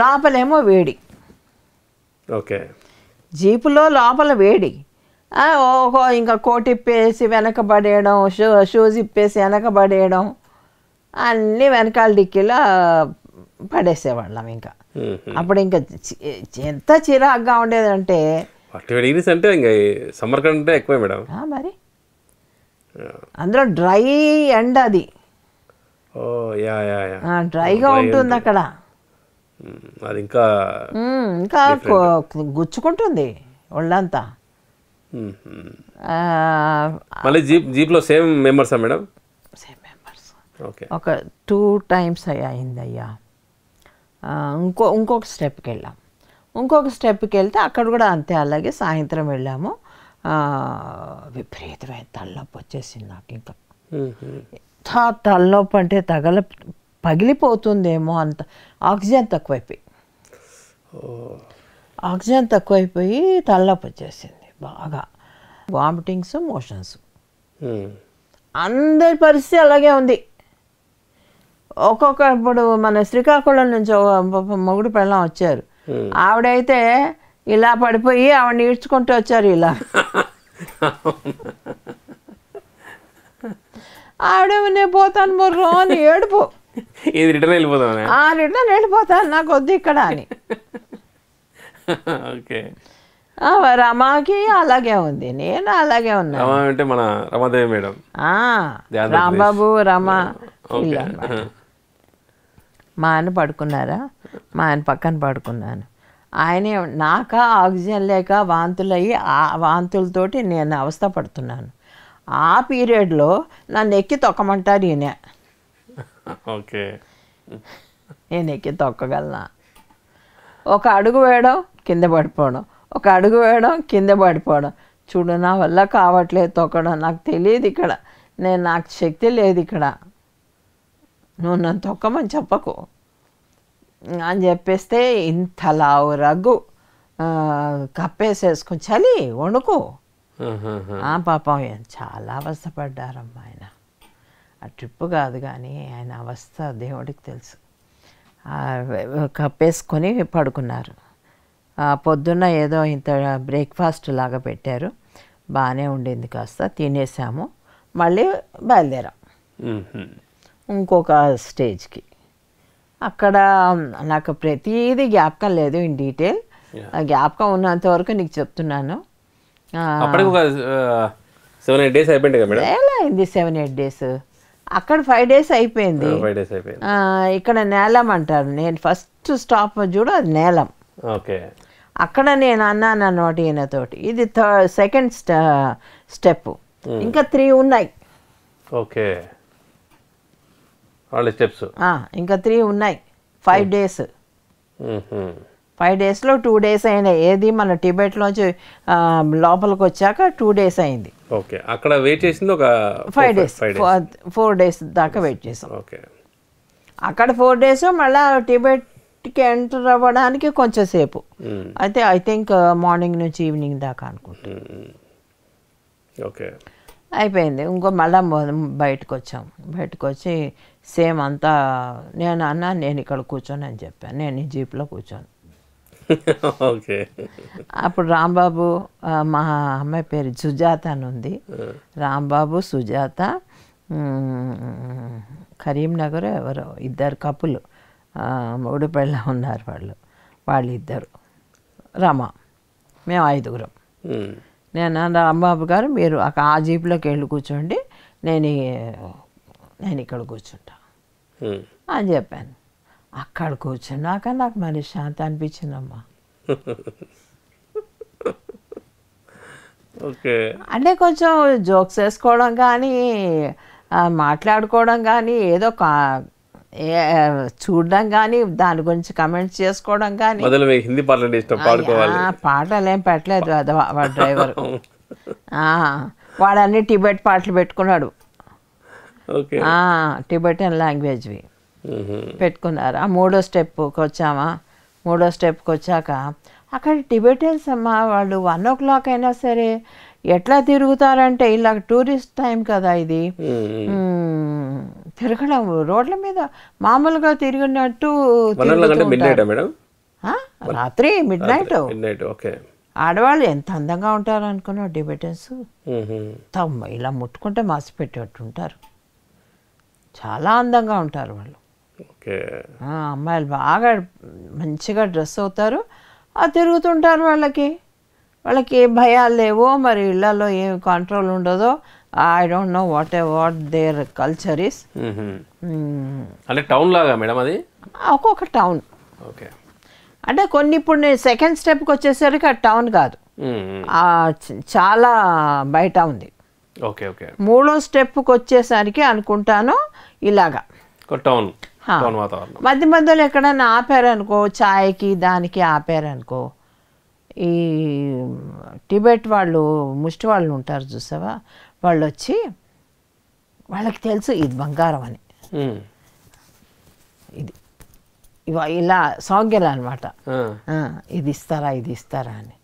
లోపలేమో వేడి ఓకే జీపులో లోపల వేడి ఓహో ఇంకా కోటి ఇప్పేసి వెనకబడేయడం షూ షూస్ ఇప్పేసి వెనకబడేయడం అన్నీ వెనకాల డిక్కీలో పడేసేవాళ్ళం ఇంకా అప్పుడు ఇంకా ఎంత చిరాగ్గా ఉండేదంటే డిగ్రీస్ అంటే ఇంకా సమ్మర్ కంటే ఎక్కువ మేడం మరి అందులో డ్రై ఎండ్ అది ఓ యా యా యా డ్రైగా ఉంటుంది అక్కడ అది ఇంకా ఇంకా గుచ్చుకుంటుంది ఒళ్ళంతా మళ్ళీ జీప్ జీప్లో సేమ్ మెంబర్సా మేడం సేమ్ మెంబర్స్ ఓకే ఒక టూ టైమ్స్ అయ్యా అయ్యా ఇంకో ఇంకొక స్టెప్కి వెళ్ళాం ఇంకొక స్టెప్కి వెళ్తే అక్కడ కూడా అంతే అలాగే సాయంత్రం వెళ్ళాము విపరీతమైన తలనొప్పి వచ్చేసింది నాకు ఇంకా ఎంత తలనొప్పి అంటే తగల పగిలిపోతుందేమో అంత ఆక్సిజన్ తక్కువైపోయి ఆక్సిజన్ తక్కువైపోయి తలనొప్పి వచ్చేసింది బాగా వామిటింగ్స్ మోషన్స్ అందరి పరిస్థితి అలాగే ఉంది ఒక్కొక్క ఇప్పుడు మన శ్రీకాకుళం నుంచి మొగుడు పెళ్ళం వచ్చారు ఆవిడైతే ఇలా పడిపోయి ఆవిడ ఈడ్చుకుంటూ వచ్చారు ఇలా ఆవిడ నేను పోతాను బుర్రు అని ఏడుపు రిటర్న్ వెళ్ళిపోతాను ఆ రిటర్న్ వెళ్ళిపోతాను నాకు వద్దు ఇక్కడ అని రమాకి అలాగే ఉంది నేను అలాగే ఉన్నా అంటే మన రమాదేవి మేడం రాంబాబు రమా మా ఆయన పడుకున్నారా మా ఆయన పక్కన పడుకున్నాను ఆయనే నాక ఆక్సిజన్ లేక వాంతులయ్యి ఆ వాంతులతోటి నేను అవస్థ పడుతున్నాను ఆ పీరియడ్లో నన్ను ఎక్కి తొక్కమంటారు ఈయన ఓకే నేను ఎక్కి తొక్కగలనా ఒక అడుగు వేయడం కింద పడిపోవడం ఒక అడుగు వేయడం కింద పడిపోవడం చూడు నా వల్ల కావట్లేదు తొక్కడం నాకు తెలియదు ఇక్కడ నేను నాకు శక్తి లేదు ఇక్కడ నువ్వు నన్ను తొక్కమని చెప్పకు అని చెప్పేస్తే ఇంతలా రగ్గు కప్పేసేసుకుని చలి వణుకు ఆ పాపం చాలా అవస్థపడ్డారమ్మా ఆయన ఆ ట్రిప్ కాదు కానీ ఆయన అవస్థ దేవుడికి తెలుసు కప్పేసుకొని పడుకున్నారు పొద్దున్న ఏదో ఇంత బ్రేక్ఫాస్ట్ లాగా పెట్టారు బాగానే ఉండింది కాస్త తినేసాము మళ్ళీ బయలుదేరాం ఇంకొక స్టేజ్కి అక్కడ నాకు ప్రతిదీ జ్ఞాపకం లేదు ఇన్ డీటెయిల్ జ్ఞాపకం ఉన్నంత వరకు నీకు చెప్తున్నాను డేస్ అయింది సెవెన్ ఎయిట్ డేస్ అక్కడ ఫైవ్ డేస్ అయిపోయింది ఇక్కడ నేలం అంటారు నేను ఫస్ట్ స్టాప్ చూడు అది నేలం ఓకే అక్కడ నేను అన్నాను అన్నమాట ఈయనతోటి ఇది థర్డ్ సెకండ్ స్టెప్ ఇంకా త్రీ ఉన్నాయి ఓకే వాళ్ళ స్టెప్స్ ఇంకా త్రీ ఉన్నాయి ఫైవ్ డేస్ ఫైవ్ డేస్లో టూ డేస్ అయినాయి ఏది మన టిబెట్లోంచి లోపలికి వచ్చాక టూ డేస్ అయింది ఓకే అక్కడ వెయిట్ చేసింది ఒక ఫైవ్ డేస్ ఫోర్ డేస్ దాకా వెయిట్ చేసాం ఓకే అక్కడ ఫోర్ డేస్ మళ్ళీ టిబెట్కి ఎంటర్ అవ్వడానికి కొంచెం సేపు hmm. అయితే ఐ థింక్ మార్నింగ్ నుంచి ఈవినింగ్ దాకా అనుకుంటా ఓకే hmm. అయిపోయింది ఇంకో మళ్ళా బయటకు వచ్చాం బయటకు వచ్చి సేమ్ అంతా నేను అన్న నేను ఇక్కడ కూర్చొని అని చెప్పాను నేను ఈ జీప్లో కూర్చోను ఓకే అప్పుడు రాంబాబు మా అమ్మాయి పేరు సుజాత అని ఉంది రాంబాబు సుజాత కరీంనగర్ ఎవరో ఇద్దరు కపులు మూడుపెళ్ళ ఉన్నారు వాళ్ళు వాళ్ళిద్దరు రమ మేము ఐదుగురం నేను రాంబాబు గారు మీరు ఆ జీప్లోకి వెళ్ళి కూర్చోండి నేను నేను ఇక్కడ కూర్చుంటా అని చెప్పాను అక్కడ కూర్చున్నాక నాకు మరి శాంతి అనిపించిందమ్మా *laughs* అంటే కొంచెం జోక్స్ వేసుకోవడం కానీ మాట్లాడుకోవడం కానీ ఏదో చూడడం కానీ దాని గురించి కమెంట్స్ చేసుకోవడం కానీ హిందీ పాటలు ఇష్టం పాడుకోవాలి పాటలు ఏం పెట్టలేదు వాడు డ్రైవర్ వాడన్నీ టిబెట్ పాటలు పెట్టుకున్నాడు టిబెటన్ లాంగ్వేజ్వి పెట్టుకున్నారు ఆ మూడో స్టెప్కి వచ్చామా మూడో స్టెప్కి వచ్చాక అక్కడ టిబెటన్స్ అమ్మా వాళ్ళు వన్ ఓ క్లాక్ అయినా సరే ఎట్లా తిరుగుతారంటే ఇలా టూరిస్ట్ టైం కదా ఇది తిరగడం రోడ్ల మీద మామూలుగా తిరిగినట్టు రాత్రి మిడ్ నైట్ ఆడవాళ్ళు ఎంత అందంగా ఉంటారు అనుకున్నా టిబెటన్స్ తమ్మ ఇలా ముట్టుకుంటే మాసిపెట్టేట్టు ఉంటారు చాలా అందంగా ఉంటారు వాళ్ళు అమ్మాయిలు బాగా మంచిగా డ్రెస్ అవుతారు ఆ తిరుగుతుంటారు వాళ్ళకి వాళ్ళకి ఏ భయాలు లేవో మరి ఇళ్లలో ఏమి కంట్రోల్ ఉండదో I don't know what a what their culture is అంటే టౌన్ లాగా మేడం అది ఒక్కొక్క టౌన్ ఓకే అంటే కొన్ని ఇప్పుడు నేను సెకండ్ స్టెప్కి వచ్చేసరికి ఆ టౌన్ కాదు చాలా బయట ఉంది ఓకే ఓకే మూడో స్టెప్కి వచ్చేసరికి అనుకుంటాను ఇలాగా టౌన్ మధ్య మధ్యలో ఎక్కడైనా ఆపారనుకో చాయ్కి దానికి ఆపారనుకో ఈ టిబెట్ వాళ్ళు ముష్టి వాళ్ళు ఉంటారు చూసావా వాళ్ళు వచ్చి వాళ్ళకి తెలుసు ఇది బంగారం అని ఇది ఇలా సౌజ్ఞలు అనమాట ఇది ఇస్తారా ఇది ఇస్తారా అని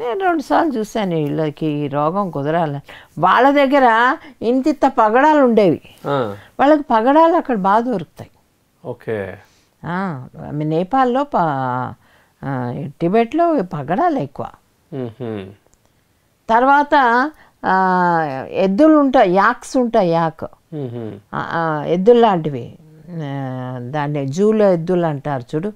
నేను రెండుసార్లు చూశాను వీళ్ళకి ఈ రోగం కుదరాలని వాళ్ళ దగ్గర ఇంతింత పగడాలు ఉండేవి వాళ్ళకి పగడాలు అక్కడ బాగా దొరుకుతాయి ఓకే నేపాల్లో పా టిబెట్లో పగడాలు ఎక్కువ తర్వాత ఎద్దులు ఉంటాయి యాక్స్ ఉంటాయి యాక్ ఎద్దులు లాంటివి దాన్ని జూలో ఎద్దులు అంటారు చూడు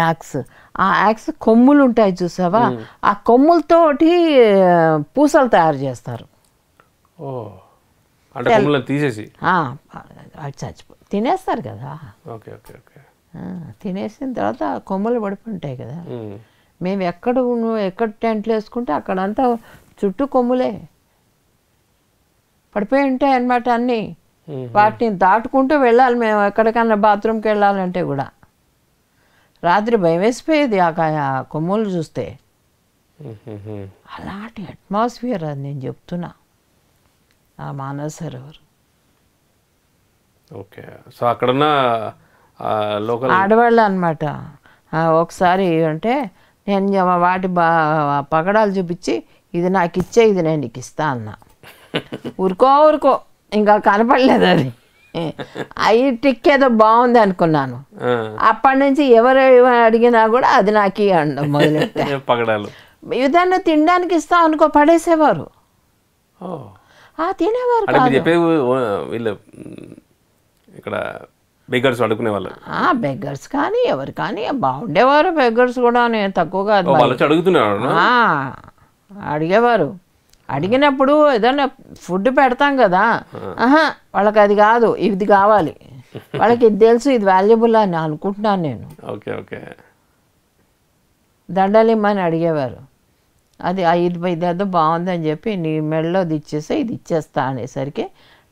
యాక్స్ ఆ యాక్స్ కొమ్ములు ఉంటాయి చూసావా ఆ కొమ్ములతోటి పూసలు తయారు చేస్తారు తీసేసి చచ్చిపో తినేస్తారు కదా ఓకే ఓకే ఓకే తినేసిన తర్వాత కొమ్మలు పడిపోంటాయి కదా మేము ఎక్కడ ఎక్కడ టెంట్లు వేసుకుంటే అక్కడంతా చుట్టూ కొమ్ములే పడిపోయి ఉంటాయి అన్నమాట అన్నీ వాటిని దాటుకుంటూ వెళ్ళాలి మేము ఎక్కడికన్నా బాత్రూమ్కి వెళ్ళాలంటే కూడా రాత్రి భయం వేసిపోయేది ఆ కొమ్ములు చూస్తే అలాంటి అట్మాస్ఫియర్ అది నేను చెప్తున్నా ఆ మానసరోవర్ ఓకే సో అక్కడన్నా ఆడవాళ్ళు అనమాట ఒకసారి అంటే నేను వాటి బా పగడాలు చూపించి ఇది నాకు ఇచ్చే ఇది నేను నీకు ఇస్తా అన్నా *laughs* ఊరుకో ఊరుకో ఇంకా కనపడలేదు అది అవి టిక్ ఏదో బాగుంది అనుకున్నాను అప్పటి నుంచి ఎవరు అడిగినా కూడా అది నాకు ఇవ్వండి మొదలు *laughs* పగడాలు ఏదైనా తినడానికి ఇస్తాం అనుకో పడేసేవారు తినేవారు ఇక్కడ బెగ్గర్స్ అడుకునే వాళ్ళు బెగర్స్ కానీ ఎవరు కానీ బాగుండేవారు బెగ్గర్స్ కూడా నేను తక్కువగా అడుగుతున్నారు అడిగేవారు అడిగినప్పుడు ఏదైనా ఫుడ్ పెడతాం కదా ఆహా వాళ్ళకి అది కాదు ఇది కావాలి వాళ్ళకి ఇది తెలుసు ఇది వాల్యుబుల్ అని అనుకుంటున్నాను నేను ఓకే ఓకే దండలిమ్మని అడిగేవారు అది ఇది ఇదేదో బాగుందని చెప్పి నీ మెడలో ఇది ఇచ్చేస్తే ఇది ఇచ్చేస్తా అనేసరికి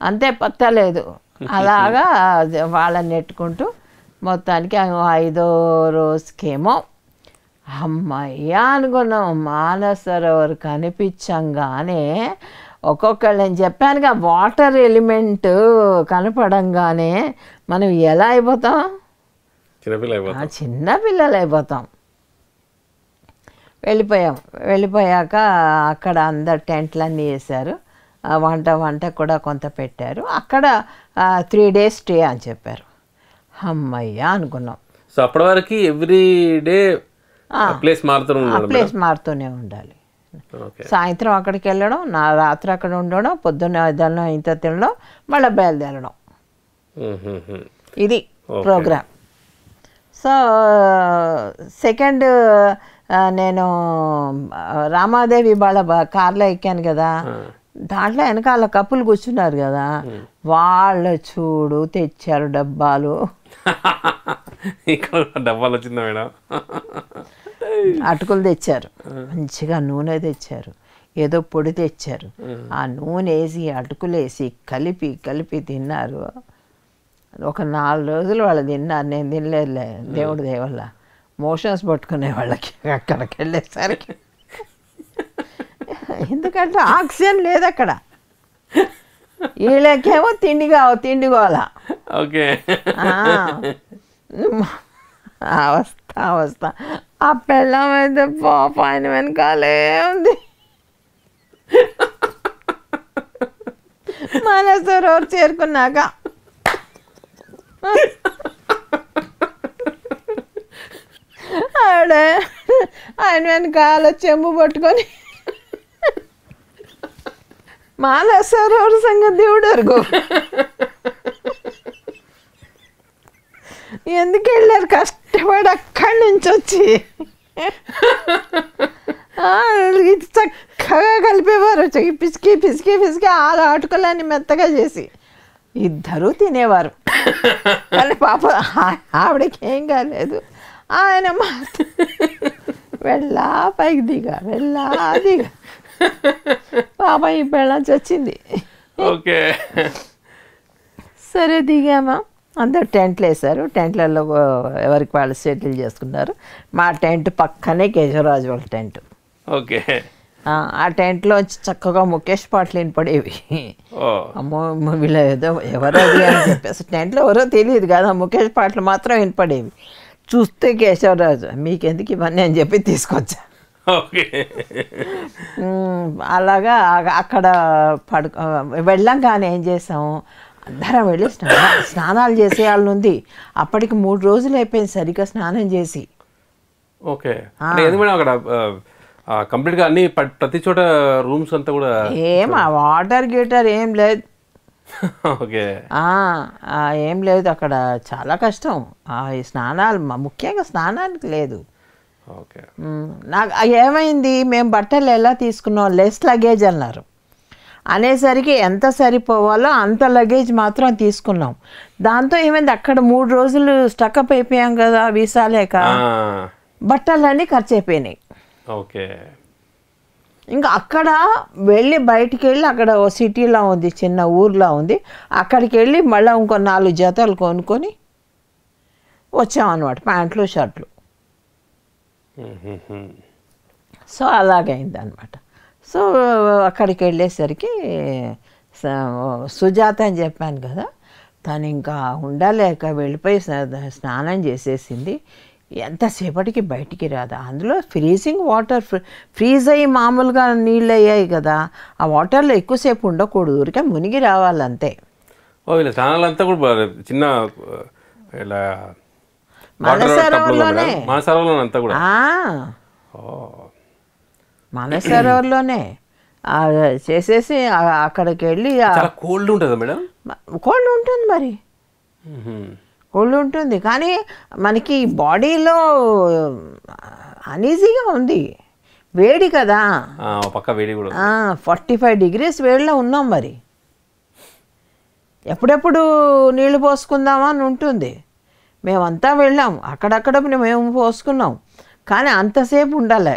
అంతే పత్తలేదు అలాగా *laughs* వాళ్ళని నెట్టుకుంటూ మొత్తానికి ఐదో రోజుకేమో అమ్మయ్యా అనుకున్నాం మానసరోవర్ కనిపించంగానే ఒక్కొక్కళ్ళు నేను చెప్పానుగా వాటర్ ఎలిమెంట్ కనపడంగానే మనం ఎలా అయిపోతాం చిన్న పిల్లలు అయిపోతాం వెళ్ళిపోయాం వెళ్ళిపోయాక అక్కడ అందరు టెంట్లన్నీ వేశారు వంట వంట కూడా కొంత పెట్టారు అక్కడ త్రీ డేస్ స్టే అని చెప్పారు అమ్మయ్యా అనుకున్నాం సో అప్పటి వరకు ఎవ్రీ డే ప్లేస్ ప్లేస్ మారుతూనే ఉండాలి సాయంత్రం అక్కడికి వెళ్ళడం నా రాత్రి అక్కడ ఉండడం పొద్దున్న దానిలో ఇంత తినడం మళ్ళీ బయలుదేరడం ఇది ప్రోగ్రామ్ సో సెకండ్ నేను రామాదేవి వాళ్ళ కార్లో ఎక్కాను కదా దాంట్లో వెనకాల కప్పులు కూర్చున్నారు కదా వాళ్ళ చూడు తెచ్చారు డబ్బాలు డబ్బాలు వచ్చిందా మేడం అటుకులు తెచ్చారు మంచిగా నూనె తెచ్చారు ఏదో పొడి తెచ్చారు ఆ నూనె వేసి అటుకులు వేసి కలిపి కలిపి తిన్నారు ఒక నాలుగు రోజులు వాళ్ళు తిన్నారు నేను తినలేదులే దేవుడి దేవల్లా మోషన్స్ పట్టుకునే వాళ్ళకి అక్కడికి వెళ్ళేసరికి ఎందుకంటే ఆక్సిజన్ లేదు అక్కడ వీళ్ళకేమో తిండి కావు తిండి కోలా ఓకే అవస్థ అవస్థ ఆ పెళ్ళం అయితే పాప ఆయన వెనకాలే ఉంది మనసు రోడ్ చేరుకున్నాక ఆవిడ ఆయన వెనకాల చెంబు పట్టుకొని ಮಾಲಾಸರ್ సంగం దేవుడు ಹುಡುಗರ್ಗು ఎందుకు వెళ్ళారు కష్టపడి అక్కడి నుంచి వచ్చి ఇది చక్కగా కలిపేవారు పిసికి పిసికి పిసికి ఆ ఆటుకలన్నీ మెత్తగా చేసి ఇద్దరూ తినేవారు కానీ పాప ఆవిడకి ఏం కాలేదు ఆయన మా వెళ్ళా పైకి దిగా వెళ్ళా దిగా బాబాయ్ *laughs* ఈ వచ్చింది చచ్చింది ఓకే సరే దిగామా అందరు టెంట్లు వేశారు టెంట్లలో ఎవరికి వాళ్ళు సెటిల్ చేసుకున్నారు మా టెంట్ పక్కనే కేశవరాజు వాళ్ళ టెంట్ ఓకే ఆ టెంట్లో చక్కగా ముఖేష్ పాటలు వినపడేవి అమ్మో వీళ్ళ ఏదో ఎవరో అని చెప్పేసి టెంట్లో ఎవరో తెలియదు కదా ముఖేష్ పాటలు మాత్రం వినపడేవి చూస్తే కేశవరాజు మీకెందుకు ఇవన్నీ అని చెప్పి తీసుకొచ్చా అలాగా అక్కడ పడు వెళ్ళంగానే ఏం చేసాము అందరం వెళ్ళి స్నాన స్నానాలు చేసేయాలని ఉంది అప్పటికి మూడు రోజులు అయిపోయింది సరిగ్గా స్నానం చేసి ఓకే అక్కడ కంప్లీట్గా అన్ని ప్రతి చోట రూమ్స్ అంతా కూడా ఏం వాటర్ గీటర్ ఏం లేదు ఓకే ఏం లేదు అక్కడ చాలా కష్టం స్నానాలు ముఖ్యంగా స్నానానికి లేదు నాకు ఏమైంది మేము బట్టలు ఎలా తీసుకున్నాం లెస్ లగేజ్ అన్నారు అనేసరికి ఎంత సరిపోవాలో అంత లగేజ్ మాత్రం తీసుకున్నాం దాంతో ఏమైంది అక్కడ మూడు రోజులు స్టక్అప్ అయిపోయాం కదా వీసా లేక బట్టలన్నీ ఖర్చు అయిపోయినాయి ఓకే ఇంకా అక్కడ వెళ్ళి బయటికి వెళ్ళి అక్కడ ఓ సిటీలా ఉంది చిన్న ఊర్లా ఉంది అక్కడికి వెళ్ళి మళ్ళీ ఇంకో నాలుగు జతలు కొనుక్కొని వచ్చామన్నమాట ప్యాంట్లు షర్ట్లు సో అలాగైందనమాట సో అక్కడికి వెళ్ళేసరికి సుజాత అని చెప్పాను కదా తను ఇంకా ఉండలేక వెళ్ళిపోయి స్నానం చేసేసింది ఎంతసేపటికి బయటికి రాదా అందులో ఫ్రీజింగ్ వాటర్ ఫ్రీజ్ అయ్యి మామూలుగా నీళ్ళు అయ్యాయి కదా ఆ వాటర్లో ఎక్కువసేపు ఉండకూడదు ఊరికే మునిగి రావాలంతే ఓ ఇలా స్నానాలంతా కూడా చిన్న ఇలా మానసరోవర్లోనే మానసరోవర్లోనే అంతా కూడా చేసేసి అక్కడికి వెళ్ళి కోల్డ్ ఉంటుంది మేడం కోల్డ్ ఉంటుంది మరి కోల్డ్ ఉంటుంది కానీ మనకి బాడీలో అనీజీగా ఉంది వేడి కదా పక్క వేడి కూడా ఫార్టీ ఫైవ్ డిగ్రీస్ వేడిలో ఉన్నాం మరి ఎప్పుడెప్పుడు నీళ్లు పోసుకుందామా అని ఉంటుంది మేమంతా వెళ్ళాం అక్కడక్కడ మేము పోసుకున్నాం కానీ అంతసేపు ఉండాలి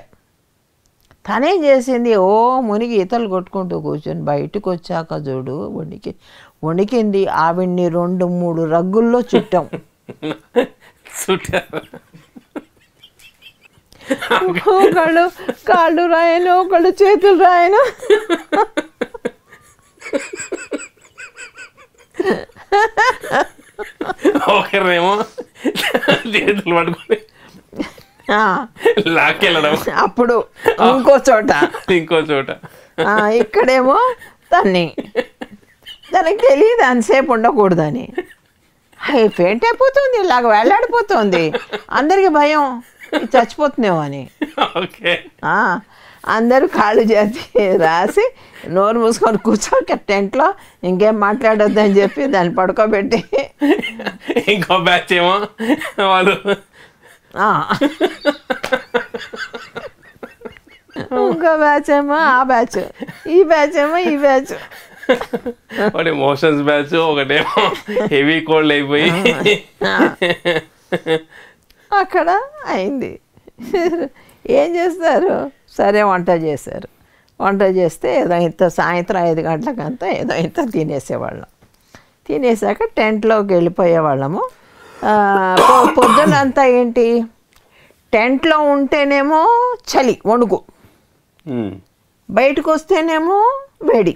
తనే చేసింది ఓ మునిగి ఈతలు కొట్టుకుంటూ కూర్చొని బయటకు వచ్చాక చూడు వణికి వణికింది ఆవిడ్ని రెండు మూడు రగ్గుల్లో చుట్టాం ఒకళ్ళు కాళ్ళు రాయను ఒకళ్ళు చేతులు రాయను *laughs* ఒకరేమో చేతులు పట్టుకుని లాక్కెళ్ళడం అప్పుడు ఇంకో చోట ఇంకో చోట ఇక్కడేమో తన్ని తనకి తెలియదు అంతసేపు ఉండకూడదని పెయింట్ అయిపోతుంది ఇలాగ వెళ్ళాడిపోతుంది అందరికి భయం చచ్చిపోతున్నావు అని ఓకే అందరూ కాళ్ళు చేతి రాసి నోరు మూసుకొని కూర్చోక టెంట్లో ఇంకేం మాట్లాడొద్దు అని చెప్పి దాన్ని పడుకోబెట్టి ఇంకో బ్యాచ్ ఏమో వాళ్ళు ఇంకో బ్యాచ్ ఏమో ఆ బ్యాచ్ ఈ బ్యాచ్ ఏమో ఈ బ్యాచ్ ఒకటి మోషన్స్ బ్యాచ్ ఒకటేమో హెవీ కోల్డ్ అయిపోయి అక్కడ అయింది ఏం చేస్తారు సరే వంట చేశారు వంట చేస్తే ఏదో ఇంత సాయంత్రం ఐదు గంటలకంతా ఏదో ఇంత తినేసేవాళ్ళం తినేసాక టెంట్లోకి వెళ్ళిపోయేవాళ్ళము పొద్దునంతా ఏంటి టెంట్లో ఉంటేనేమో చలి వణుకు బయటకు వస్తేనేమో వేడి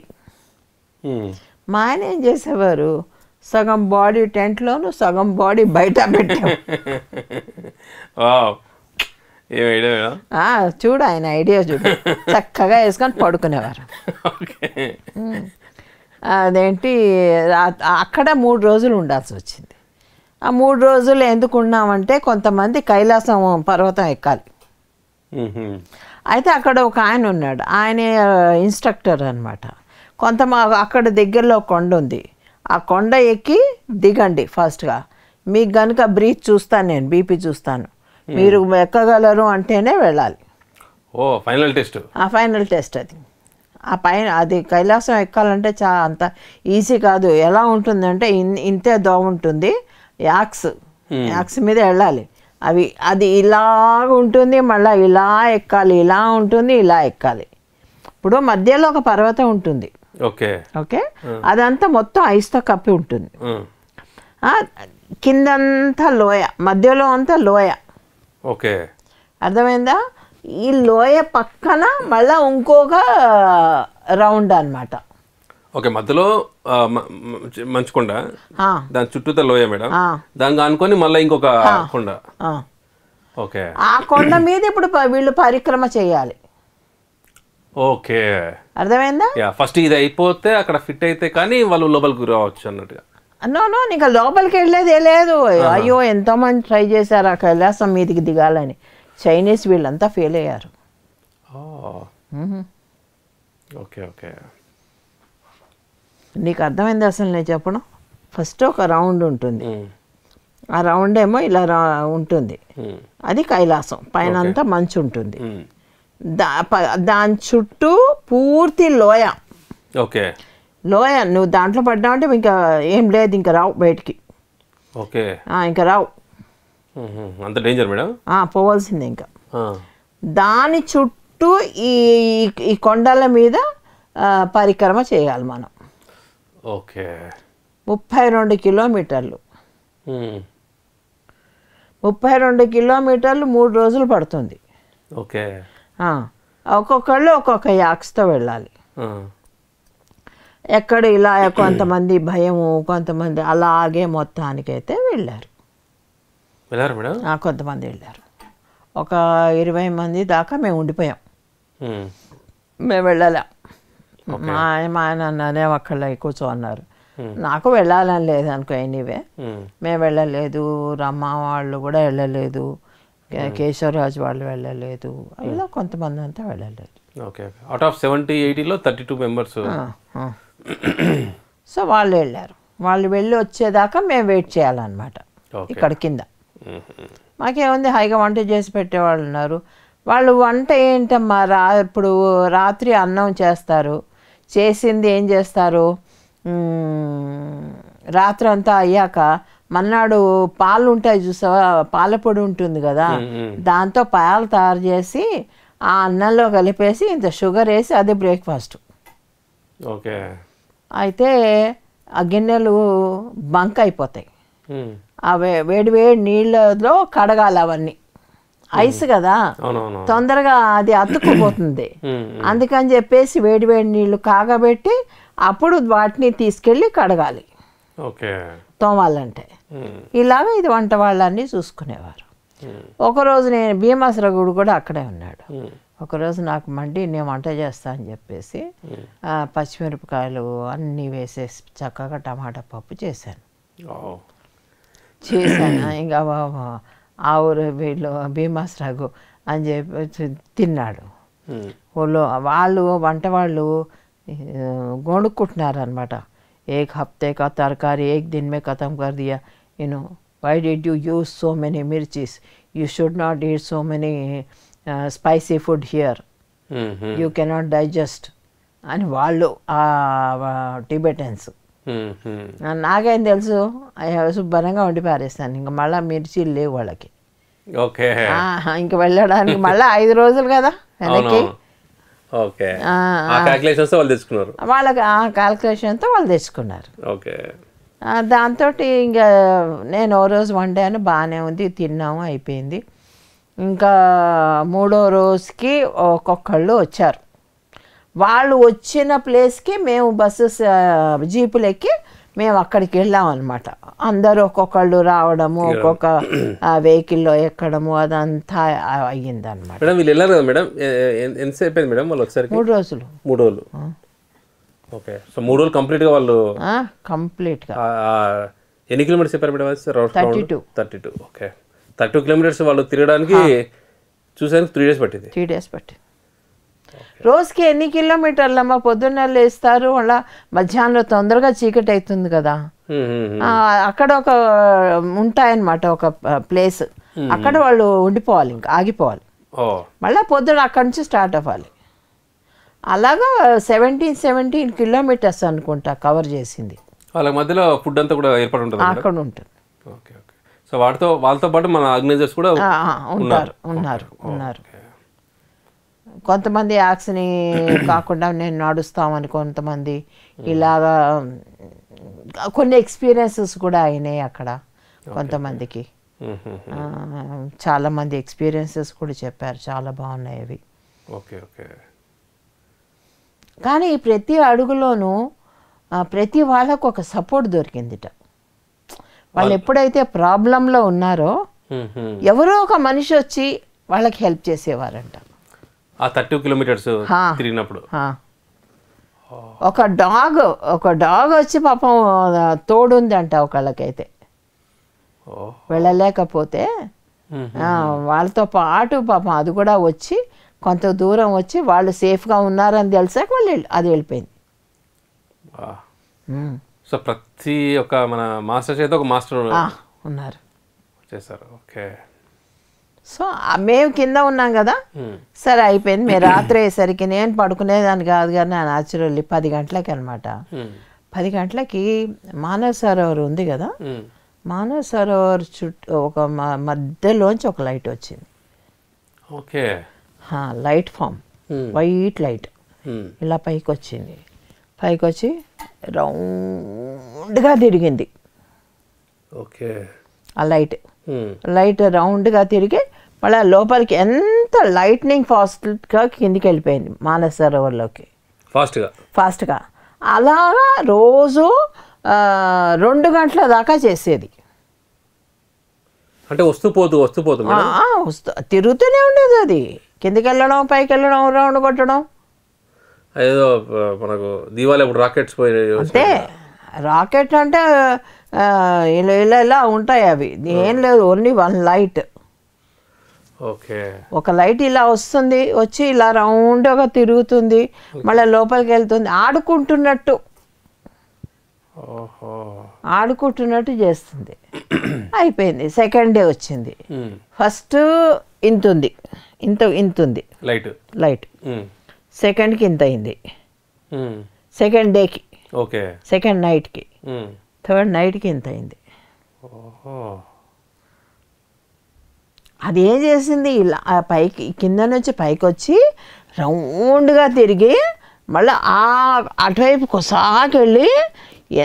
మా ఆయన ఏం చేసేవారు సగం బాడీ టెంట్లోను సగం బాడీ బయట పెట్టాము *laughs* చూడు ఆయన ఐడియా చూడు చక్కగా వేసుకొని పడుకునేవారు అదేంటి అక్కడ మూడు రోజులు ఉండాల్సి వచ్చింది ఆ మూడు రోజులు ఎందుకు ఉన్నామంటే కొంతమంది కైలాసం పర్వతం ఎక్కాలి అయితే అక్కడ ఒక ఆయన ఉన్నాడు ఆయన ఇన్స్ట్రక్టర్ అనమాట కొంత అక్కడ దగ్గరలో కొండ ఉంది ఆ కొండ ఎక్కి దిగండి ఫస్ట్గా మీకు కనుక బ్రీత్ చూస్తాను నేను బీపీ చూస్తాను Hmm. మీరు ఎక్కగలరు అంటేనే వెళ్ళాలి ఓ ఫైనల్ టెస్ట్ ఆ ఫైనల్ టెస్ట్ అది ఆ పైన అది కైలాసం ఎక్కాలంటే చా అంత ఈజీ కాదు ఎలా ఉంటుంది అంటే ఇన్ ఇంతే దో ఉంటుంది యాక్స్ hmm. యాక్స్ మీద వెళ్ళాలి అవి అది ఇలా ఉంటుంది మళ్ళీ ఇలా ఎక్కాలి ఇలా ఉంటుంది ఇలా ఎక్కాలి ఇప్పుడు మధ్యలో ఒక పర్వతం ఉంటుంది ఓకే ఓకే hmm. అదంతా మొత్తం ఐస్తో కప్పి ఉంటుంది కిందంతా లోయ మధ్యలో అంతా లోయ ఓకే అర్థమైందా ఈ లోయ పక్కన మళ్ళీ ఇంకొక రౌండ్ అనమాట ఓకే మధ్యలో మంచుకొండ దాని చుట్టూత లోయ మేడం దాని అనుకొని మళ్ళీ ఇంకొక కొండ ఓకే ఆ కొండ మీద ఇప్పుడు వీళ్ళు పరిక్రమ చేయాలి ఓకే అర్థమైందా ఫస్ట్ ఇది అయిపోతే అక్కడ ఫిట్ అయితే కానీ వాళ్ళు లోపలికి రావచ్చు అన్నట్టుగా నో నీకు లోపలికి వెళ్ళేదే లేదు అయ్యో ఎంతోమంది ట్రై చేశారు ఆ కైలాసం మీదికి దిగాలని చైనీస్ వీళ్ళంతా ఫెయిల్ అయ్యారు ఓకే ఓకే నీకు అర్థమైంది అసలు నేను చెప్పడం ఫస్ట్ ఒక రౌండ్ ఉంటుంది ఆ రౌండ్ ఏమో ఇలా రా ఉంటుంది అది కైలాసం పైన అంతా మంచు ఉంటుంది దా దాని చుట్టూ పూర్తి లోయ ఓకే లోయ నువ్వు దాంట్లో పడ్డావు అంటే ఇంకా ఏం లేదు ఇంకా రావు బయటికి ఓకే ఇంకా రావు అంత డేంజర్ మేడం పోవాల్సిందే ఇంకా దాని చుట్టూ ఈ ఈ కొండల మీద పరిక్రమ చేయాలి మనం ఓకే ముప్పై రెండు కిలోమీటర్లు ముప్పై రెండు కిలోమీటర్లు మూడు రోజులు పడుతుంది ఓకే ఒక్కొక్కళ్ళు ఒక్కొక్క యాక్స్తో వెళ్ళాలి ఎక్కడ ఇలా *clears throat* కొంతమంది భయము కొంతమంది అలాగే మొత్తానికైతే వెళ్ళారు వెళ్ళారు కొంతమంది వెళ్ళారు ఒక ఇరవై మంది దాకా మేము ఉండిపోయాం మేము వెళ్ళాలా మా ఆయన మా ఆయన అన్నదే ఒక్కళ్ళు కూర్చో అన్నారు నాకు వెళ్ళాలని లేదు అనుకో ఎనీవే మేము వెళ్ళలేదు రమ్మ వాళ్ళు కూడా వెళ్ళలేదు కేశవరాజు వాళ్ళు వెళ్ళలేదు ఇలా కొంతమంది అంతా వెళ్ళలేదు ఓకే అవుట్ ఆఫ్ సెవెంటీ ఎయిటీలో థర్టీ టూ మెంబర్స్ *clears throat* సో వాళ్ళు వెళ్ళారు వాళ్ళు వెళ్ళి వచ్చేదాకా మేము వెయిట్ చేయాలన్నమాట ఇక్కడ కింద మాకేముంది హైగా వంట చేసి పెట్టేవాళ్ళు ఉన్నారు వాళ్ళు వంట ఏంటమ్మా రా ఇప్పుడు రాత్రి అన్నం చేస్తారు చేసింది ఏం చేస్తారు రాత్రి అంతా అయ్యాక మన్నాడు పాలు ఉంటాయి చూసావా పాలపొడి ఉంటుంది కదా దాంతో పాలు తయారు చేసి ఆ అన్నంలో కలిపేసి ఇంత షుగర్ వేసి అది బ్రేక్ఫాస్ట్ ఓకే అయితే ఆ గిన్నెలు బంక్ అయిపోతాయి అవి వేడి వేడి నీళ్ళలో కడగాలి అవన్నీ ఐస్ కదా తొందరగా అది అతుక్కుపోతుంది *clears throat* అందుకని చెప్పేసి వేడి వేడి నీళ్ళు కాగబెట్టి అప్పుడు వాటిని తీసుకెళ్ళి కడగాలి తోమాలంటే ఇలాగ ఇది వంట వాళ్ళన్నీ చూసుకునేవారు ఒకరోజు నేను భీమాసరగుడు గుడి కూడా అక్కడే ఉన్నాడు ఒకరోజు నాకు మండి నేను వంట చేస్తా అని చెప్పేసి hmm. పచ్చిమిరపకాయలు అన్నీ వేసేసి చక్కగా టమాటా పప్పు చేశాను చేశాను ఇంకా ఆవురు వీళ్ళు భీమాస్ అని చెప్పి తిన్నాడు hmm. వాళ్ళు వాళ్ళు వంట వాళ్ళు అనమాట ఏక్ హప్తే కా తరకారీ ఏక్ దిన్మే కథం ఖతం కర్ దియా you know why did you use so many mirchis you should not eat so many spicy food here you cannot digest అని వాళ్ళు టిబెటన్స్ నాకేం తెలుసు శుభ్రంగా ఉండి పారేస్తాను ఇంకా మళ్ళీ మిర్చి లేవు వాళ్ళకి ఓకే ఇంకా వెళ్ళడానికి మళ్ళీ *laughs* ఐదు రోజులు కదా వెనక్కి వాళ్ళకి ఆ క్యాల్కులేషన్తో వాళ్ళు తెచ్చుకున్నారు దాంతో ఇంకా నేను ఓ రోజు వండాను బాగానే ఉంది తిన్నాము అయిపోయింది ఇంకా మూడో రోజుకి ఒక్కొక్కళ్ళు వచ్చారు వాళ్ళు వచ్చిన ప్లేస్కి మేము బస్సెస్ జీపులు ఎక్కి మేము అక్కడికి వెళ్ళాం అనమాట అందరూ ఒక్కొక్కళ్ళు రావడము ఒక్కొక్క వెహికల్లో ఎక్కడము అదంతా అయ్యిందనమాట మేడం వీళ్ళు వెళ్ళారు మేడం ఎంతసేపు అయింది మేడం వాళ్ళు ఒకసారి మూడు రోజులు మూడు రోజులు ఓకే సో మూడు రోజులు కంప్లీట్గా వాళ్ళు కంప్లీట్గా ఎన్ని కిలోమీటర్స్ చెప్పారు madam thirty two thirty two okay thirty kilometres వాళ్ళు తిరగడానికి చూసానికి త్రీ డేస్ పట్టింది త్రీ డేస్ పట్టింది రోజుకి ఎన్ని అమ్మ పొద్దున్న లేస్తారు మళ్ళీ మధ్యాహ్నం తొందరగా చీకటి అవుతుంది కదా అక్కడ ఒక ఉంటాయన్నమాట ఒక ప్లేస్ అక్కడ వాళ్ళు ఉండిపోవాలి ఇంకా ఆగిపోవాలి మళ్ళీ పొద్దున అక్కడి నుంచి స్టార్ట్ అవ్వాలి అలాగా సెవెంటీన్ సెవెంటీన్ కిలోమీటర్స్ అనుకుంటా కవర్ చేసింది వాళ్ళ మధ్యలో ఫుడ్ అంతా కూడా ఏర్పాటు ఉంటుంది అక్కడ ఉంటుంది ఓకే సో వాటితో వాళ్ళతో పాటు మన ఆర్గనైజర్స్ కూడా ఉన్నారు ఉన్నారు ఉన్నారు కొంతమంది యాక్స్ని కాకుండా నేను నడుస్తామని కొంతమంది hmm. ఇలాగా కొన్ని ఎక్స్పీరియన్సెస్ కూడా అయినాయి అక్కడ కొంతమందికి చాలామంది ఎక్స్పీరియన్సెస్ కూడా చెప్పారు చాలా బాగున్నాయి అవి ఓకే ఓకే కానీ ప్రతి అడుగులోనూ ప్రతి వాళ్ళకు ఒక సపోర్ట్ దొరికిందిట వాళ్ళు ఎప్పుడైతే ప్రాబ్లంలో ఉన్నారో ఎవరో ఒక మనిషి వచ్చి వాళ్ళకి హెల్ప్ చేసేవారంట ఆ థర్టీ కిలోమీటర్స్ తిరిగినప్పుడు ఒక డాగ్ ఒక డాగ్ వచ్చి పాపం తోడుందంట ఒకళ్ళకైతే వెళ్ళలేకపోతే వాళ్ళతో పాటు పాపం అది కూడా వచ్చి కొంత దూరం వచ్చి వాళ్ళు సేఫ్గా ఉన్నారని తెలిసాక వాళ్ళు అది వెళ్ళిపోయింది సో ప్రతి ఒక మన మాస్టర్ చేత ఒక మాస్టర్ ఉన్నారు చేశారు ఓకే సో మేము కింద ఉన్నాం కదా సరే అయిపోయింది మేము రాత్రి అయ్యేసరికి నేను పడుకునేదాన్ని కాదు కానీ ఆ న్యాచురల్లీ పది గంటలకి అనమాట పది గంటలకి మానవ సరోవర్ ఉంది కదా మానవ సరోవర్ చుట్టూ ఒక మధ్యలోంచి ఒక లైట్ వచ్చింది okay light form white light ఇలా పైకి వచ్చింది పైకి వచ్చి రౌండ్గా తిరిగింది ఓకే ఆ లైట్ లైట్ రౌండ్గా తిరిగి మళ్ళీ లోపలికి ఎంత లైట్నింగ్ ఫాస్ట్గా కిందికి వెళ్ళిపోయింది మానస సరోవర్లోకి ఫాస్ట్గా ఫాస్ట్గా అలాగా రోజు రెండు గంటల దాకా చేసేది అంటే వస్తూ పోతూ వస్తూ వస్తూ తిరుగుతూనే ఉండేది అది కిందికి వెళ్ళడం పైకి వెళ్ళడం రౌండ్ కొట్టడం ఏదో మనకు దీవాలి రాకెట్స్ పోయి అంటే రాకెట్ అంటే ఇలా ఇలా ఇలా ఉంటాయి అవి ఏం లేదు ఓన్లీ వన్ లైట్ ఓకే ఒక లైట్ ఇలా వస్తుంది వచ్చి ఇలా రౌండ్గా తిరుగుతుంది మళ్ళీ లోపలికి వెళ్తుంది ఆడుకుంటున్నట్టు ఆడుకుంటున్నట్టు చేస్తుంది అయిపోయింది సెకండ్ డే వచ్చింది ఫస్ట్ ఇంతుంది ఇంత ఇంతుంది లైట్ లైట్ సెకండ్కి ఇంత అయింది సెకండ్ డేకి ఓకే సెకండ్ నైట్కి థర్డ్ నైట్కి ఇంత అయింది అది ఏం చేసింది ఇలా పైకి కింద నుంచి పైకి వచ్చి రౌండ్గా తిరిగి మళ్ళీ ఆ అటువైపు కొసాకి వెళ్ళి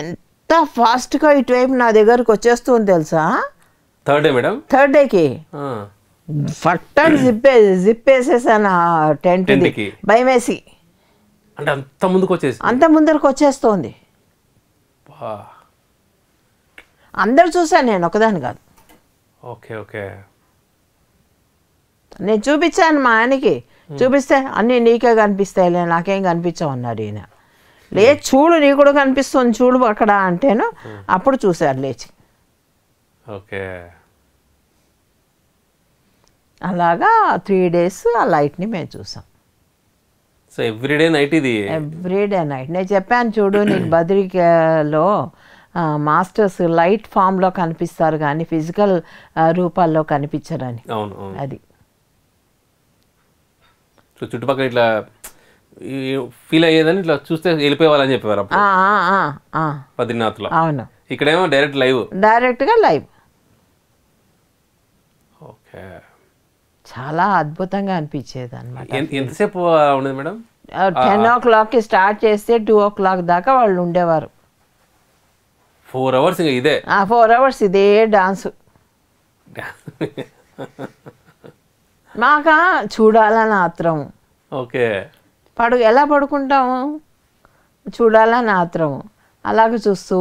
ఎంత ఫాస్ట్గా ఇటువైపు నా దగ్గరకు వచ్చేస్తుంది తెలుసా థర్డ్ డే మేడం థర్డ్ డేకి అని జిప్పే జిప్పేసేసాను ఆ టెంట్ టెంట్కి? భయమేసి అంటే అంత ముందుకు వచ్చేసి అంత ముందరకు వచ్చేస్తోంది అందరు చూశాను నేను ఒకదాని కాదు ఓకే ఓకే నేను చూపించాను మా ఆయనకి చూపిస్తే అన్ని నీకే కనిపిస్తాయిలే నాకేం కనిపించావు అన్నాడు ఈయన లే చూడు నీ కూడా కనిపిస్తుంది చూడు అక్కడ అంటేను అప్పుడు చూశారు లేచి ఓకే అలాగా త్రీ డేస్ ఆ లైట్ని మేము చూసాం సో ఎవ్రీడే నైట్ ఇది ఎవ్రీడే నైట్ నేను చెప్పాను చూడు నీకు బద్రికలో మాస్టర్స్ లైట్ ఫామ్లో కనిపిస్తారు కానీ ఫిజికల్ రూపాల్లో కనిపించరని అవును అది సో చుట్టుపక్కల ఇట్లా ఫీల్ అయ్యేదని ఇట్లా చూస్తే వెళ్ళిపోవాలని చెప్పేవారు బద్రీనాథ్లో అవును ఇక్కడేమో డైరెక్ట్ లైవ్ డైరెక్ట్గా లైవ్ ఓకే చాలా అద్భుతంగా అనిపించేది అనమాట ఎంతసేపు ఉండదు మేడం టెన్ ఓ కి స్టార్ట్ చేస్తే టూ ఓ క్లాక్ దాకా వాళ్ళు ఉండేవారు ఫోర్ అవర్స్ ఇదే ఫోర్ అవర్స్ ఇదే డాన్స్ *laughs* మాకా చూడాలని ఆత్రం ఓకే పడు ఎలా పడుకుంటాము చూడాలని ఆత్రం అలాగ చూస్తూ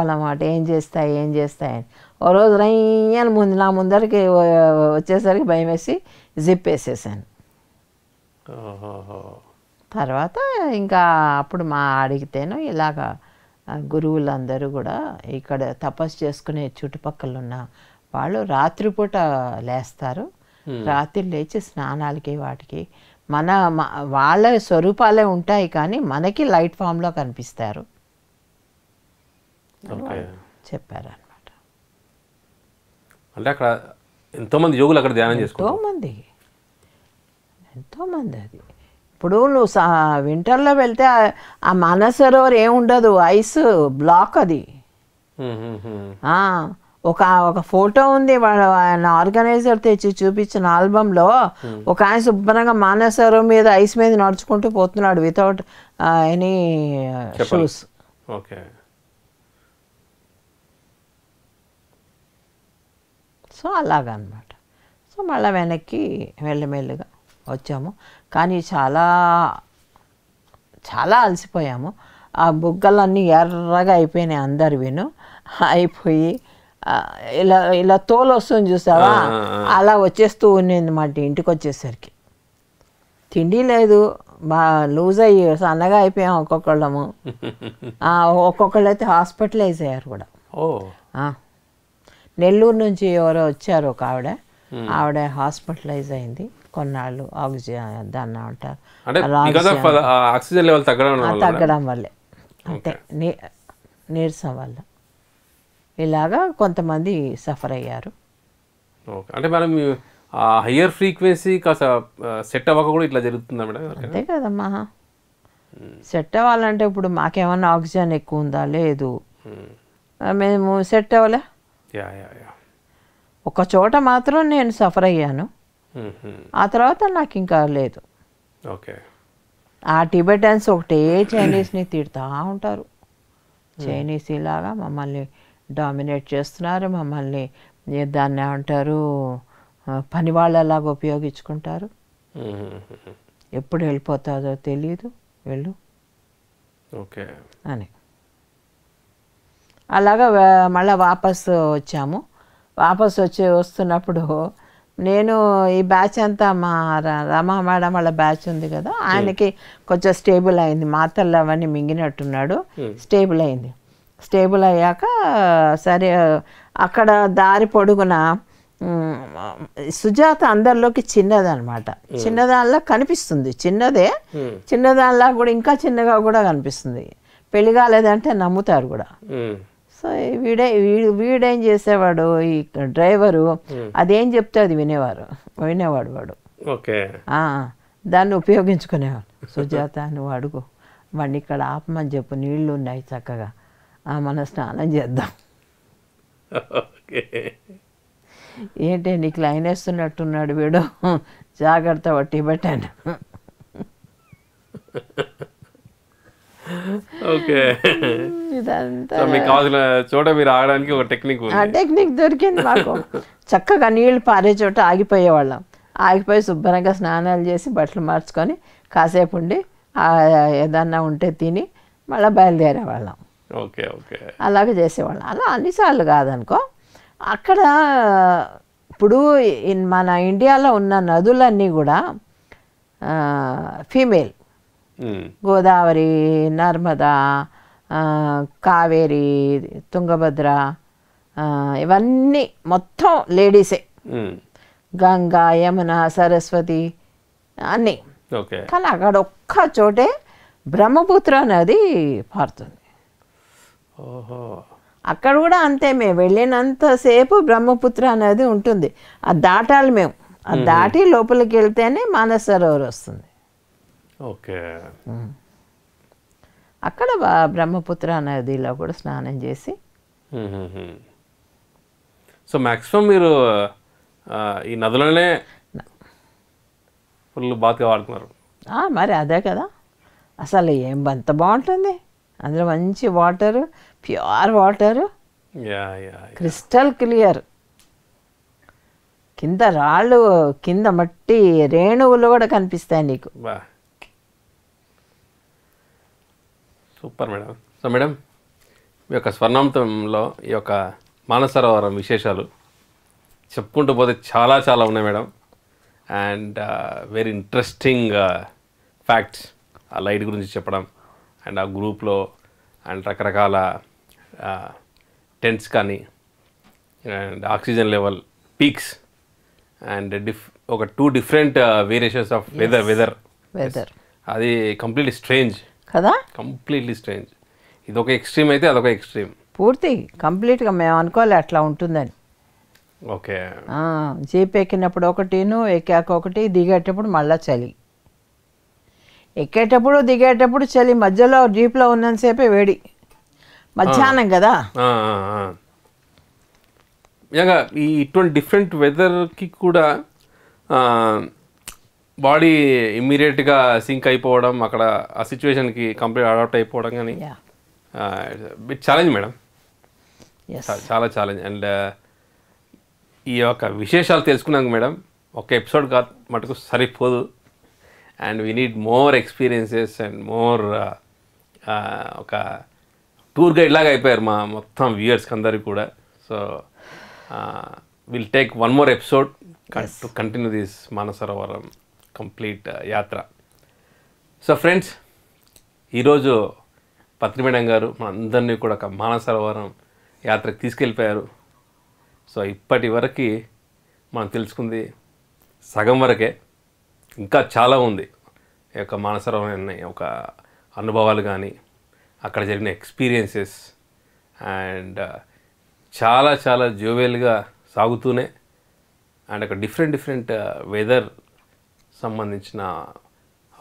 అన్నమాట ఏం చేస్తాయి ఏం చేస్తాయని ఓ రోజు రయ్యని ముందు నా ముందరికి వచ్చేసరికి భయం వేసి జిప్ వేసేసాను తర్వాత ఇంకా అప్పుడు మా అడిగితేను ఇలాగ గురువులందరూ కూడా ఇక్కడ తపస్సు చేసుకునే చుట్టుపక్కల ఉన్న వాళ్ళు రాత్రిపూట లేస్తారు రాత్రి లేచి స్నానాలకి వాటికి మన వాళ్ళ స్వరూపాలే ఉంటాయి కానీ మనకి లైట్ ఫామ్లో కనిపిస్తారు చెప్పారు అంటే అక్కడ ఎంతోమంది యోగులు అక్కడ ధ్యానం చేసుకుంటారు మంది ఎంతోమంది అది ఇప్పుడు నువ్వు సా వింటర్లో వెళ్తే ఆ మానసరోవర్ ఏముండదు ఐస్ బ్లాక్ అది ఒక ఒక ఫోటో ఉంది ఆయన ఆర్గనైజర్ తెచ్చి చూపించిన ఆల్బంలో ఒక ఆయన శుభ్రంగా మానసరం మీద ఐస్ మీద నడుచుకుంటూ పోతున్నాడు without any shoes okay so అలాగనమాట సో మళ్ళీ వెనక్కి మెల్లమెల్లగా వచ్చాము కానీ చాలా చాలా అలసిపోయాము ఆ బుగ్గలన్నీ ఎర్రగా అయిపోయినాయి అందరు విను అయిపోయి ఇలా ఇలా తోలు వస్తుంది చూసావా అలా వచ్చేస్తూ ఉండేది మాట ఇంటికి వచ్చేసరికి తిండి లేదు బా లూజ్ అయ్యి సన్నగా అయిపోయాం ఒక్కొక్కళ్ళము అయితే *laughs* హాస్పిటలైజ్ అయ్యారు కూడా నెల్లూరు నుంచి ఎవరో వచ్చారు ఒక ఆవిడ ఆవిడ హాస్పిటలైజ్ అయింది కొన్నాళ్ళు ఆక్సిజన్ దాన్ని అంటారు ఆక్సిజన్ లెవెల్ తగ్గడం తగ్గడం వల్లే అంతే నీ నీరసం వల్ల ఇలాగా కొంతమంది సఫర్ అయ్యారు అంటే మనం హయ్యర్ ఫ్రీక్వెన్సీ కాస్త సెట్ అవ్వక కూడా ఇట్లా జరుగుతుందా మేడం అంతే కదమ్మా సెట్ అవ్వాలంటే ఇప్పుడు మాకేమన్నా ఆక్సిజన్ ఎక్కువ ఉందా లేదు మేము సెట్ అవ్వలే ఒక చోట మాత్రం నేను సఫర్ అయ్యాను ఆ తర్వాత నాకు ఇంకా లేదు ఓకే ఆ టిబెటన్స్ ఒకటే చైనీస్ని తిడతా ఉంటారు చైనీస్ ఇలాగా మమ్మల్ని డామినేట్ చేస్తున్నారు మమ్మల్ని దాన్ని ఏమంటారు పని వాళ్ళలాగా ఉపయోగించుకుంటారు ఎప్పుడు వెళ్ళిపోతుందో తెలియదు వెళ్ళు ఓకే అని అలాగా మళ్ళీ వాపస్ వచ్చాము వాపస్ వచ్చి వస్తున్నప్పుడు నేను ఈ బ్యాచ్ అంతా మా రమా మేడం వాళ్ళ బ్యాచ్ ఉంది కదా ఆయనకి కొంచెం స్టేబుల్ అయింది మాతలు అవన్నీ మింగినట్టున్నాడు స్టేబుల్ అయింది స్టేబుల్ అయ్యాక సరే అక్కడ దారి పొడుగున సుజాత అందరిలోకి చిన్నదనమాట చిన్నదానిలా కనిపిస్తుంది చిన్నదే చిన్నదానిలా కూడా ఇంకా చిన్నగా కూడా కనిపిస్తుంది పెళ్లి కాలేదంటే నమ్ముతారు కూడా సో వీడే వీడు వీడేం చేసేవాడు ఈ డ్రైవరు అదేం చెప్తే అది వినేవారు వినేవాడు వాడు ఓకే దాన్ని ఉపయోగించుకునేవాడు సుజాత నువ్వు అడుగు వాడిని ఇక్కడ ఆపమని చెప్పు నీళ్లు ఉన్నాయి చక్కగా మన స్నానం చేద్దాం ఏంటి నీకు లైన్ వేస్తున్నట్టున్నాడు వీడు జాగ్రత్త పట్టి పెట్టాను ఓకే *laughs* ఇదంతా మీకు కావాల్సిన చోట మీరు ఆగడానికి ఒక టెక్నిక్ ఆ టెక్నిక్ దొరికింది మాకు చక్కగా నీళ్లు పారే చోట ఆగిపోయేవాళ్ళం ఆగిపోయి శుభ్రంగా స్నానాలు చేసి బట్టలు మార్చుకొని కాసేపు ఉండి ఏదన్నా ఉంటే తిని మళ్ళీ బయలుదేరేవాళ్ళం ఓకే ఓకే అలాగే చేసేవాళ్ళం అలా అన్నిసార్లు కాదనుకో అక్కడ ఇప్పుడు మన ఇండియాలో ఉన్న నదులన్నీ కూడా ఫీమేల్ గోదావరి నర్మదా కావేరి తుంగభద్ర ఇవన్నీ మొత్తం లేడీసే గంగా యమున సరస్వతి అన్నీ కానీ అక్కడ ఒక్క చోటే బ్రహ్మపుత్ర నది పారుతుంది అక్కడ కూడా అంతే మేము వెళ్ళినంతసేపు బ్రహ్మపుత్ర నది ఉంటుంది ఆ దాటాలి మేము ఆ దాటి లోపలికి వెళ్తేనే మానసరోవర్ వస్తుంది ఓకే అక్కడ బ్రహ్మపుత్ర నదిలో కూడా స్నానం చేసి సో మాక్సిమం మీరు ఈ నదులనే ఫుల్ బాగా వాడుతున్నారు మరి అదే కదా అసలు ఏం అంత బాగుంటుంది అందులో మంచి water pure water crystal clear కింద రాళ్ళు కింద మట్టి రేణువులు కూడా కనిపిస్తాయి నీకు సూపర్ మేడం సో మేడం మీ యొక్క స్వర్ణాంతంలో ఈ యొక్క మానసరోవరం విశేషాలు చెప్పుకుంటూ పోతే చాలా చాలా ఉన్నాయి madam and very interesting facts ఆ లైట్ గురించి చెప్పడం అండ్ ఆ గ్రూప్లో అండ్ రకరకాల టెంట్స్ కానీ and oxygen level peaks and diff ఒక two different variations of weather weather weather అది కంప్లీట్ స్ట్రేంజ్ కదా కంప్లీట్లీ స్ట్రేంజ్ ఇది ఒక ఎక్స్ట్రీమ్ అయితే అదొక ఎక్స్ట్రీమ్ పూర్తి కంప్లీట్గా మేము అనుకోవాలి అట్లా ఉంటుందని ఓకే జీప్ ఎక్కినప్పుడు ఒకటిను ఎక్కాక ఒకటి దిగేటప్పుడు మళ్ళీ చలి ఎక్కేటప్పుడు దిగేటప్పుడు చలి మధ్యలో జీప్లో ఉన్నంతసేపే వేడి మధ్యాహ్నం కదా ఇటువంటి డిఫరెంట్ వెదర్కి కూడా బాడీ ఇమ్మీడియట్గా సింక్ అయిపోవడం అక్కడ ఆ కి కంప్లీట్ అడాప్ట్ అయిపోవడం కానీ బిట్ ఛాలెంజ్ మేడం చాలా ఛాలెంజ్ అండ్ uh, ఈ యొక్క విశేషాలు తెలుసుకున్నాం మేడం ఒక ఎపిసోడ్ కా మటుకు సరిపోదు and we need more experiences and more ఒక టూర్ గైడ్ లాగా అయిపోయారు మా మొత్తం వ్యూయర్స్కి అందరికీ కూడా so will take one more episode to continue this Manasarovaram complete uh, yatra so friends ఈరోజు పత్రిమేడం గారు మన అందరినీ కూడా ఒక మానసరోవరం యాత్రకు తీసుకెళ్ళిపోయారు సో ఇప్పటి వరకు మనం తెలుసుకుంది సగం వరకే ఇంకా చాలా ఉంది ఈ యొక్క మానసరమైన ఒక అనుభవాలు కానీ అక్కడ జరిగిన ఎక్స్పీరియన్సెస్ అండ్ uh, చాలా చాలా జోవెల్గా సాగుతూనే అండ్ ఒక డిఫరెంట్ డిఫరెంట్ వెదర్ సంబంధించిన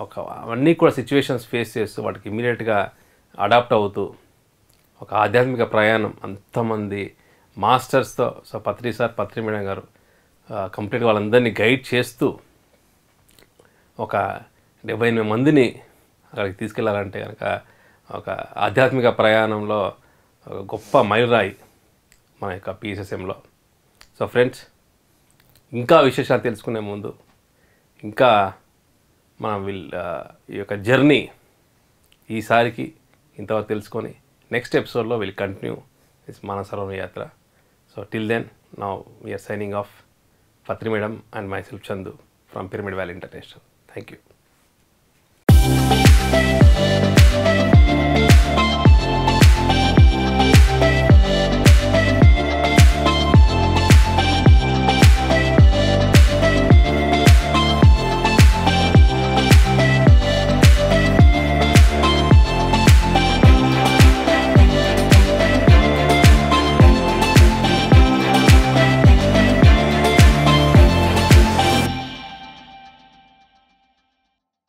ఒక అవన్నీ కూడా సిచ్యువేషన్స్ ఫేస్ చేస్తూ వాటికి ఇమీడియట్గా అడాప్ట్ అవుతూ ఒక ఆధ్యాత్మిక ప్రయాణం అంతమంది మాస్టర్స్తో so Patri sir Patri madam గారు కంప్లీట్గా వాళ్ళందరినీ గైడ్ చేస్తూ ఒక డెబ్బై ఎనిమిది మందిని అక్కడికి తీసుకెళ్ళాలంటే కనుక ఒక ఆధ్యాత్మిక ప్రయాణంలో ఒక గొప్ప మైలురాయి మన యొక్క పీసెస్ఎంలో సో ఫ్రెండ్స్ ఇంకా విశేషాలు తెలుసుకునే ముందు ఇంకా మనం ఈ యొక్క జర్నీ ఈసారికి ఇంతవరకు తెలుసుకొని నెక్స్ట్ ఎపిసోడ్లో will continue is Manasaram yatra so till then నా we're signing off Patri madam and myself Chandu from Pyramid Valley International thank you